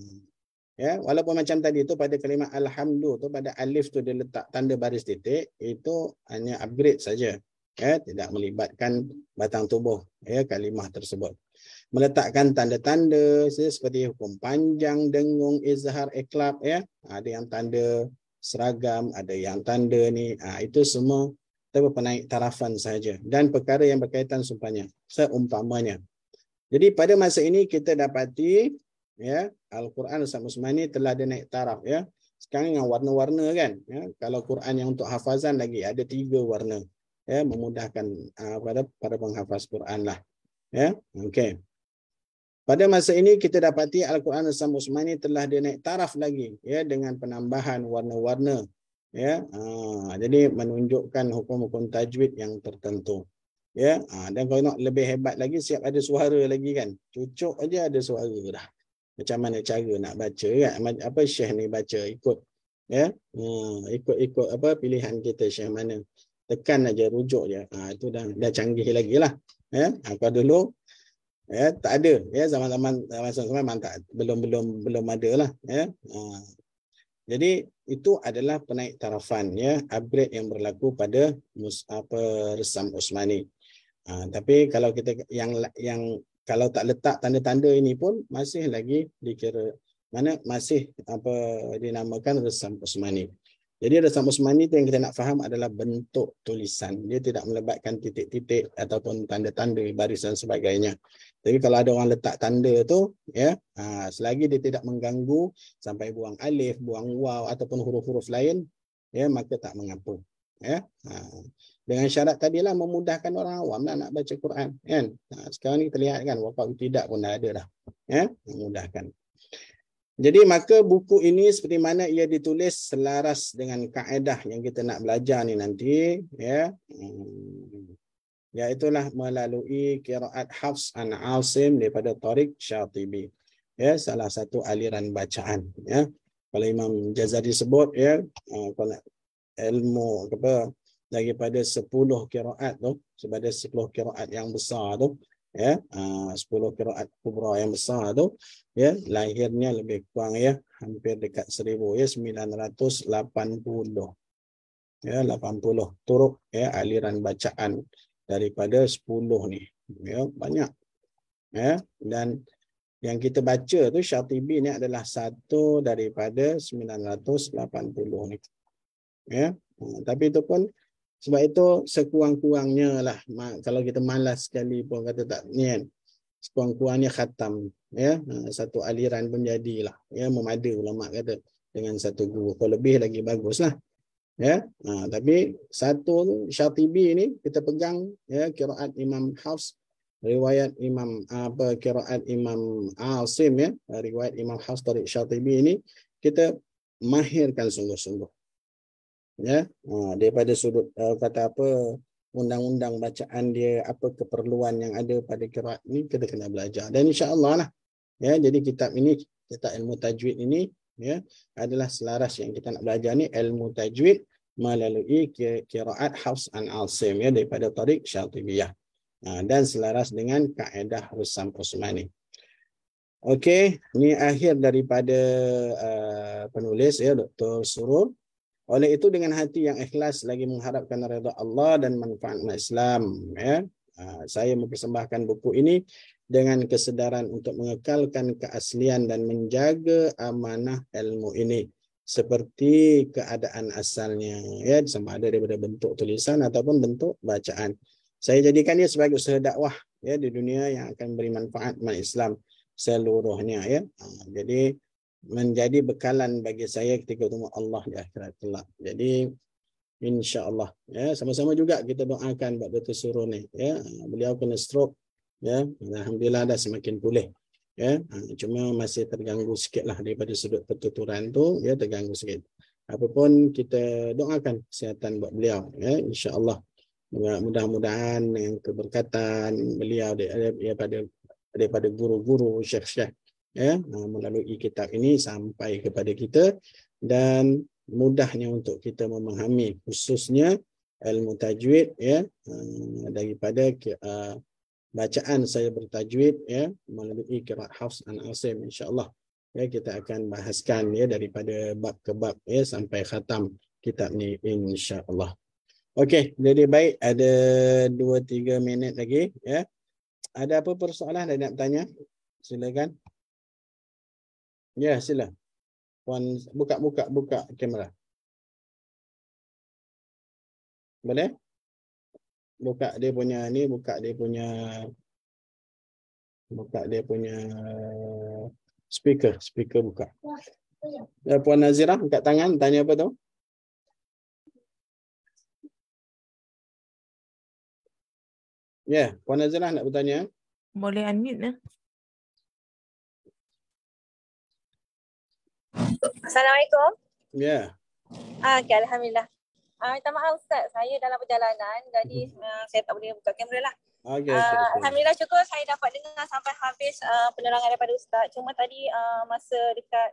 Ya, walaupun macam tadi itu pada kalimah alhamdu tu pada alif tu dia letak tanda baris titik itu hanya upgrade saja. Ya, tidak melibatkan batang tubuh ya kalimah tersebut. Meletakkan tanda-tanda ya, seperti hukum panjang, dengung, izhar, iklab ya. Ada yang tanda seragam, ada yang tanda ni. Ha, itu semua tapi penaik tarafan saja dan perkara yang berkaitan sumpahnya seumpamanya. Jadi pada masa ini kita dapati ya Al-Quran Ustaz Musman ni telah ada naik taraf ya. Sekarang dengan warna-warna kan. Ya. Kalau Quran yang untuk hafazan lagi ada tiga warna. Ya, memudahkan uh, pada para penghafaz Quran lah. Ya, okay. Pada masa ini kita dapati Al-Quran Ustaz Musman ni telah dia naik taraf lagi ya dengan penambahan warna-warna ya ha, jadi menunjukkan hukum-hukum tajwid yang tertentu ya ha, dan kalau nak lebih hebat lagi siap ada suara lagi kan cucuk aja ada suara dah macam mana cara nak baca kan apa syekh ni baca ikut ya hmm, ikut ikut apa pilihan kita syekh mana tekan aja rujuk je ha, itu dah dah canggih lagi lah ya ha, kalau dulu ya tak ada ya zaman-zaman zaman-zaman memang tak belum belum belum ada lah ya ha. jadi itu adalah penaik tarafan ya upgrade yang berlaku pada mus, apa resam Osmani ha, tapi kalau kita yang yang kalau tak letak tanda-tanda ini pun masih lagi dikira mana masih apa dinamakan resam Usmani. Jadi resam Usmani itu yang kita nak faham adalah bentuk tulisan. Dia tidak melebatkan titik-titik ataupun tanda-tanda baris dan sebagainya. Tapi kalau ada orang letak tanda tu, ya, ha, selagi dia tidak mengganggu sampai buang alif, buang waw ataupun huruf-huruf lain, ya, maka tak mengapa. Ya. Ha dengan syarat tadi lah memudahkan orang awam lah nak baca Quran kan nah, sekarang ni kita lihat kan wakaf tidak pun dah ada dah ya memudahkan jadi maka buku ini seperti mana ia ditulis selaras dengan kaedah yang kita nak belajar ni nanti ya hmm. iaitulah melalui kiraat Hafs an Asim daripada Tariq Syatibi ya salah satu aliran bacaan ya kalau Imam Jazari sebut ya ah, kalau ilmu apa daripada 10 kiraat tu sebagai 10 kiraat yang besar tu ya ha, uh, 10 kiraat kubra yang besar tu ya lahirnya lebih kurang ya hampir dekat 1000 ya 980 ya 80 turuk ya aliran bacaan daripada 10 ni ya banyak ya dan yang kita baca tu Syatibi ni adalah satu daripada 980 ni ya ha, tapi itu pun sebab itu sekurang-kurangnya lah kalau kita malas sekali pun kata tak ni kan. Sekurang-kurangnya khatam ya ha, satu aliran pun jadilah ya memadu ulama kata dengan satu guru kalau lebih lagi baguslah ya ha, tapi satu Syatibi ni kita pegang ya kiraat Imam Hafs riwayat Imam apa kiraat Imam Asim ya riwayat Imam Hafs dari Syatibi ini kita mahirkan sungguh-sungguh ya ha, daripada sudut eh, kata apa undang-undang bacaan dia apa keperluan yang ada pada kiraat ni kita kena belajar dan insyaallah lah ya jadi kitab ini kitab ilmu tajwid ini ya adalah selaras yang kita nak belajar ni ilmu tajwid melalui kiraat hafs an alsim ya daripada tarik syatibiyah ha, dan selaras dengan kaedah Rusam Usmani. Okey, ni akhir daripada uh, penulis ya Dr. Surur. Oleh itu dengan hati yang ikhlas lagi mengharapkan redha Allah dan manfaat umat Islam ya. Ha, saya mempersembahkan buku ini dengan kesedaran untuk mengekalkan keaslian dan menjaga amanah ilmu ini seperti keadaan asalnya ya sama ada daripada bentuk tulisan ataupun bentuk bacaan. Saya jadikan ia sebagai usaha dakwah ya di dunia yang akan beri manfaat umat Islam seluruhnya ya. Ha, jadi menjadi bekalan bagi saya ketika bertemu Allah di akhirat kelak. Jadi insya-Allah ya sama-sama juga kita doakan buat Dr. suruh ni ya. Beliau kena stroke ya. Alhamdulillah dah semakin pulih. Ya, cuma masih terganggu sikitlah daripada sudut pertuturan tu, ya terganggu sikit. Apapun kita doakan kesihatan buat beliau ya insya-Allah. Mudah-mudahan dengan keberkatan beliau daripada daripada guru-guru, syekh-syekh ya melalui kitab ini sampai kepada kita dan mudahnya untuk kita memahami khususnya ilmu tajwid ya eh, daripada eh, bacaan saya bertajwid ya melalui kitab hafs an asim insyaallah ya kita akan bahaskan ya daripada bab ke bab ya sampai khatam kitab ni insyaallah okey jadi baik ada 2 3 minit lagi ya ada apa persoalan dan nak tanya silakan Ya, yeah, sila. Puan buka buka buka kamera. Boleh? Buka dia punya ni, buka dia punya buka dia punya speaker, speaker buka. Ya, Puan Nazira angkat tangan tanya apa tu? Ya, yeah, Puan Nazira nak bertanya. Boleh unmute lah. Eh? Assalamualaikum. Ya. Yeah. Ah, okay, Alhamdulillah. Ah, minta maaf Ustaz, saya dalam perjalanan jadi uh, saya tak boleh buka kamera lah. Okay, uh, ah, Alhamdulillah cukup saya dapat dengar sampai habis uh, penerangan daripada Ustaz. Cuma tadi uh, masa dekat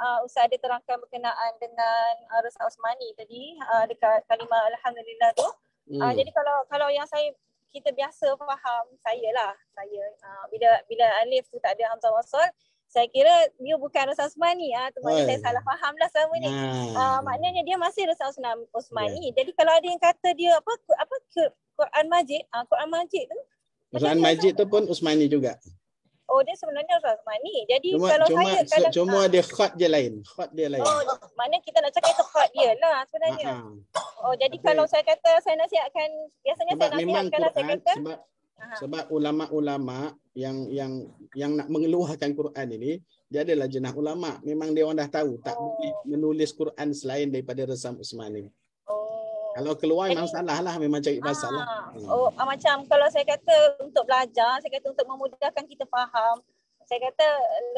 uh, Ustaz ada terangkan berkenaan dengan uh, Rasa Osmani tadi uh, dekat kalimah Alhamdulillah tu. Hmm. Uh, jadi kalau kalau yang saya kita biasa faham saya lah saya uh, bila bila alif tu tak ada hamzah wasal saya kira you bukan rasul Usmani, ah tu mungkin saya salah faham lah selama ni. Ah maknanya dia masih rasul Osmani. Yeah. Jadi kalau ada yang kata dia apa apa Quran Majid, ah Quran Majid tu. Quran Majid tu pun Usmani juga. Oh dia sebenarnya Rasa Osmani. Jadi cuma, kalau cuma, saya kadang, cuma ada khat dia lain. Khat dia lain. Oh mana kita nak cakap itu khat dia lah sebenarnya. Ha. Oh jadi okay. kalau saya kata saya nasihatkan biasanya sebab saya nasihatkan saya kata sebab sebab ulama-ulama yang yang yang nak mengeluarkan Quran ini, dia adalah jenah ulama. Memang dia orang dah tahu tak oh. boleh menulis Quran selain daripada Rasam Usmani. Oh. Kalau keluar memang salah lah, memang cari pasal lah. Ah. Hmm. Oh, hmm. macam kalau saya kata untuk belajar, saya kata untuk memudahkan kita faham, saya kata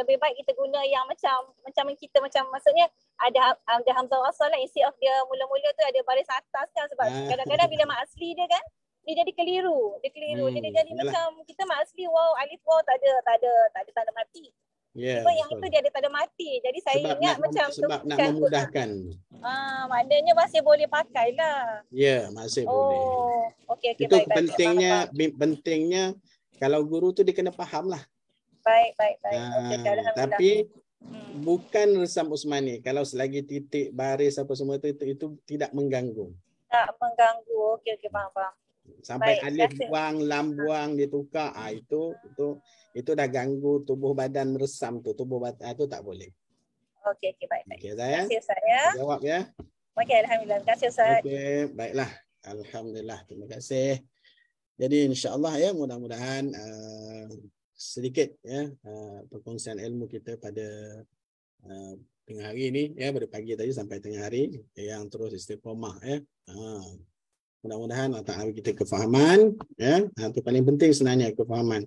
lebih baik kita guna yang macam macam kita macam maksudnya ada ada Hamzah Rasul lah, instead of dia mula-mula tu ada baris atas kan sebab ah. kadang-kadang bila mak asli dia kan, dia jadi keliru dia keliru hmm, dia jadi yalah. macam kita maksli wow alif wow tak ada tak ada tak ada tanda mati yeah, so. yang itu dia ada tanda mati jadi saya sebab ingat nak, macam sebab nak memudahkan tu. ah maknanya masih boleh pakai lah ya yeah, masih oh, boleh oh okey okey itu baik, pentingnya baik, pentingnya kalau guru tu dia kena faham lah. Baik, baik, baik. Ah, okay, tapi hmm. bukan resam Usmani. Kalau selagi titik baris apa semua itu, itu, itu tidak mengganggu. Tak mengganggu. Okey, okey, faham, faham sampai Baik, alif kasih. buang lam buang dia tukar ah hmm. itu itu itu dah ganggu tubuh badan meresam tu tubuh badan ah, itu tak boleh Okey, okey, baik, baik. Okay, saya. Terima kasih, ya. saya. Jawab, ya. Okey, Alhamdulillah. Terima kasih, Ustaz. Okey, baiklah. Alhamdulillah. Terima kasih. Jadi, insya Allah ya, mudah-mudahan uh, sedikit ya uh, perkongsian ilmu kita pada uh, tengah hari ini, ya, dari pagi tadi sampai tengah hari, yang terus istiqomah. Ya. Uh mudah-mudahan Allah Ta'ala kita kefahaman ya itu paling penting sebenarnya kefahaman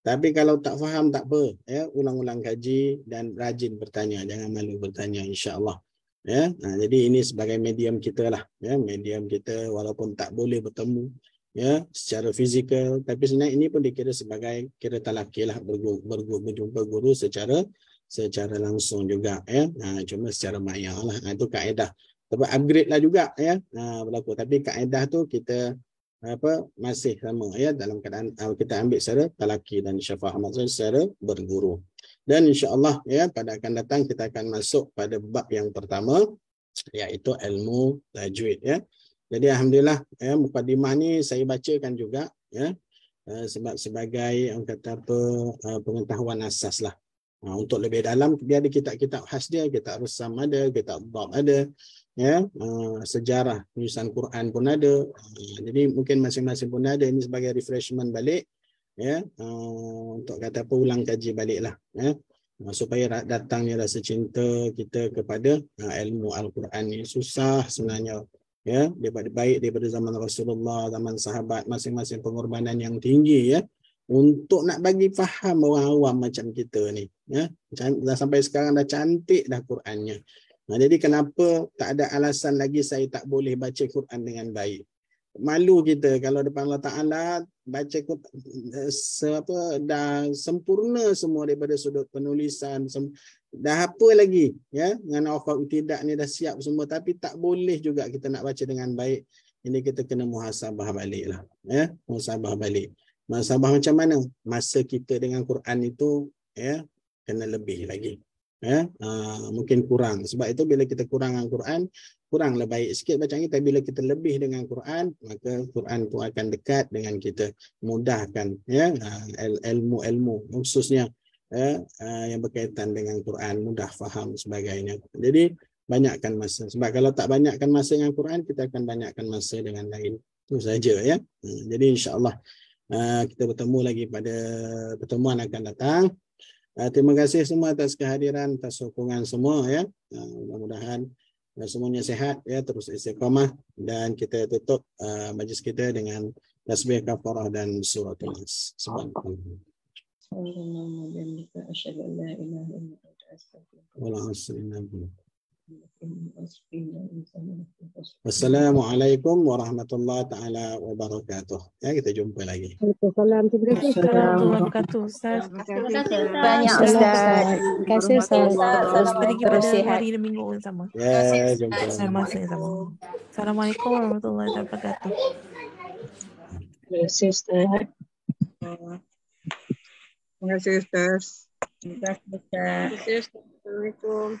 tapi kalau tak faham tak apa ya ulang-ulang kaji dan rajin bertanya jangan malu bertanya insya-Allah ya nah, jadi ini sebagai medium kita lah ya medium kita walaupun tak boleh bertemu ya secara fizikal tapi sebenarnya ini pun dikira sebagai kira talakilah bergu, bergu, berjumpa guru secara secara langsung juga ya nah, cuma secara maya lah nah, itu kaedah tempat upgrade lah juga ya berlaku tapi kaedah tu kita apa masih sama ya dalam keadaan uh, kita ambil secara talaki dan syafah maksudnya secara berguru dan insya Allah ya pada akan datang kita akan masuk pada bab yang pertama iaitu ilmu tajwid ya jadi alhamdulillah ya mukadimah ni saya bacakan juga ya eh, sebab sebagai orang kata apa eh, pengetahuan asas lah untuk lebih dalam dia ada kitab-kitab khas dia kitab rusam ada kitab bab ada ya eh, sejarah penulisan Quran pun ada eh, jadi mungkin masing-masing pun ada ini sebagai refreshment balik ya eh, untuk kata apa ulang kaji baliklah ya uh, supaya datangnya rasa cinta kita kepada ilmu al-Quran ini susah sebenarnya ya daripada baik daripada zaman Rasulullah zaman sahabat masing-masing pengorbanan yang tinggi ya untuk nak bagi faham orang awam macam kita ni ya macam, dah sampai sekarang dah cantik dah Qurannya Ha, jadi kenapa tak ada alasan lagi saya tak boleh baca Quran dengan baik? Malu kita kalau depan Allah Ta'ala baca eh, apa, dah sempurna semua daripada sudut penulisan. dah apa lagi? ya Dengan Allah tidak ni dah siap semua. Tapi tak boleh juga kita nak baca dengan baik. Ini kita kena muhasabah balik lah. Ya? Muhasabah balik. Muhasabah macam mana? Masa kita dengan Quran itu ya kena lebih lagi ya uh, mungkin kurang sebab itu bila kita kurang dengan Quran kuranglah baik sikit bacaan kita bila kita lebih dengan Quran maka Quran tu akan dekat dengan kita mudahkan ya ilmu-ilmu ha, uh, khususnya ya uh, yang berkaitan dengan Quran mudah faham sebagainya jadi banyakkan masa sebab kalau tak banyakkan masa dengan Quran kita akan banyakkan masa dengan lain tu saja ya uh, jadi insyaallah uh, kita bertemu lagi pada pertemuan akan datang Ah, terima kasih semua atas kehadiran, atas sokongan semua ya. Ah, mudah-mudahan ah, semuanya sehat ya, terus istiqamah dan kita tutup uh, majlis kita dengan tasbih kafarah dan surah tulis. Subhanallah. Allahumma bihamdika asyhadu Assalamualaikum warahmatullahi taala wabarakatuh. Ya kita jumpa lagi. Waalaikumsalam. Terima kasih wabarakatuh. Terima kasih banyak Ustaz. Terima kasih Ustaz. Terima kasih Ustaz. Terima kasih hari Minggu sama. Ya, jumpa. Sama sama. Assalamualaikum warahmatullahi wabarakatuh. Terima kasih Ustaz. Terima kasih Ustaz. Terima kasih Ustaz. Assalamualaikum.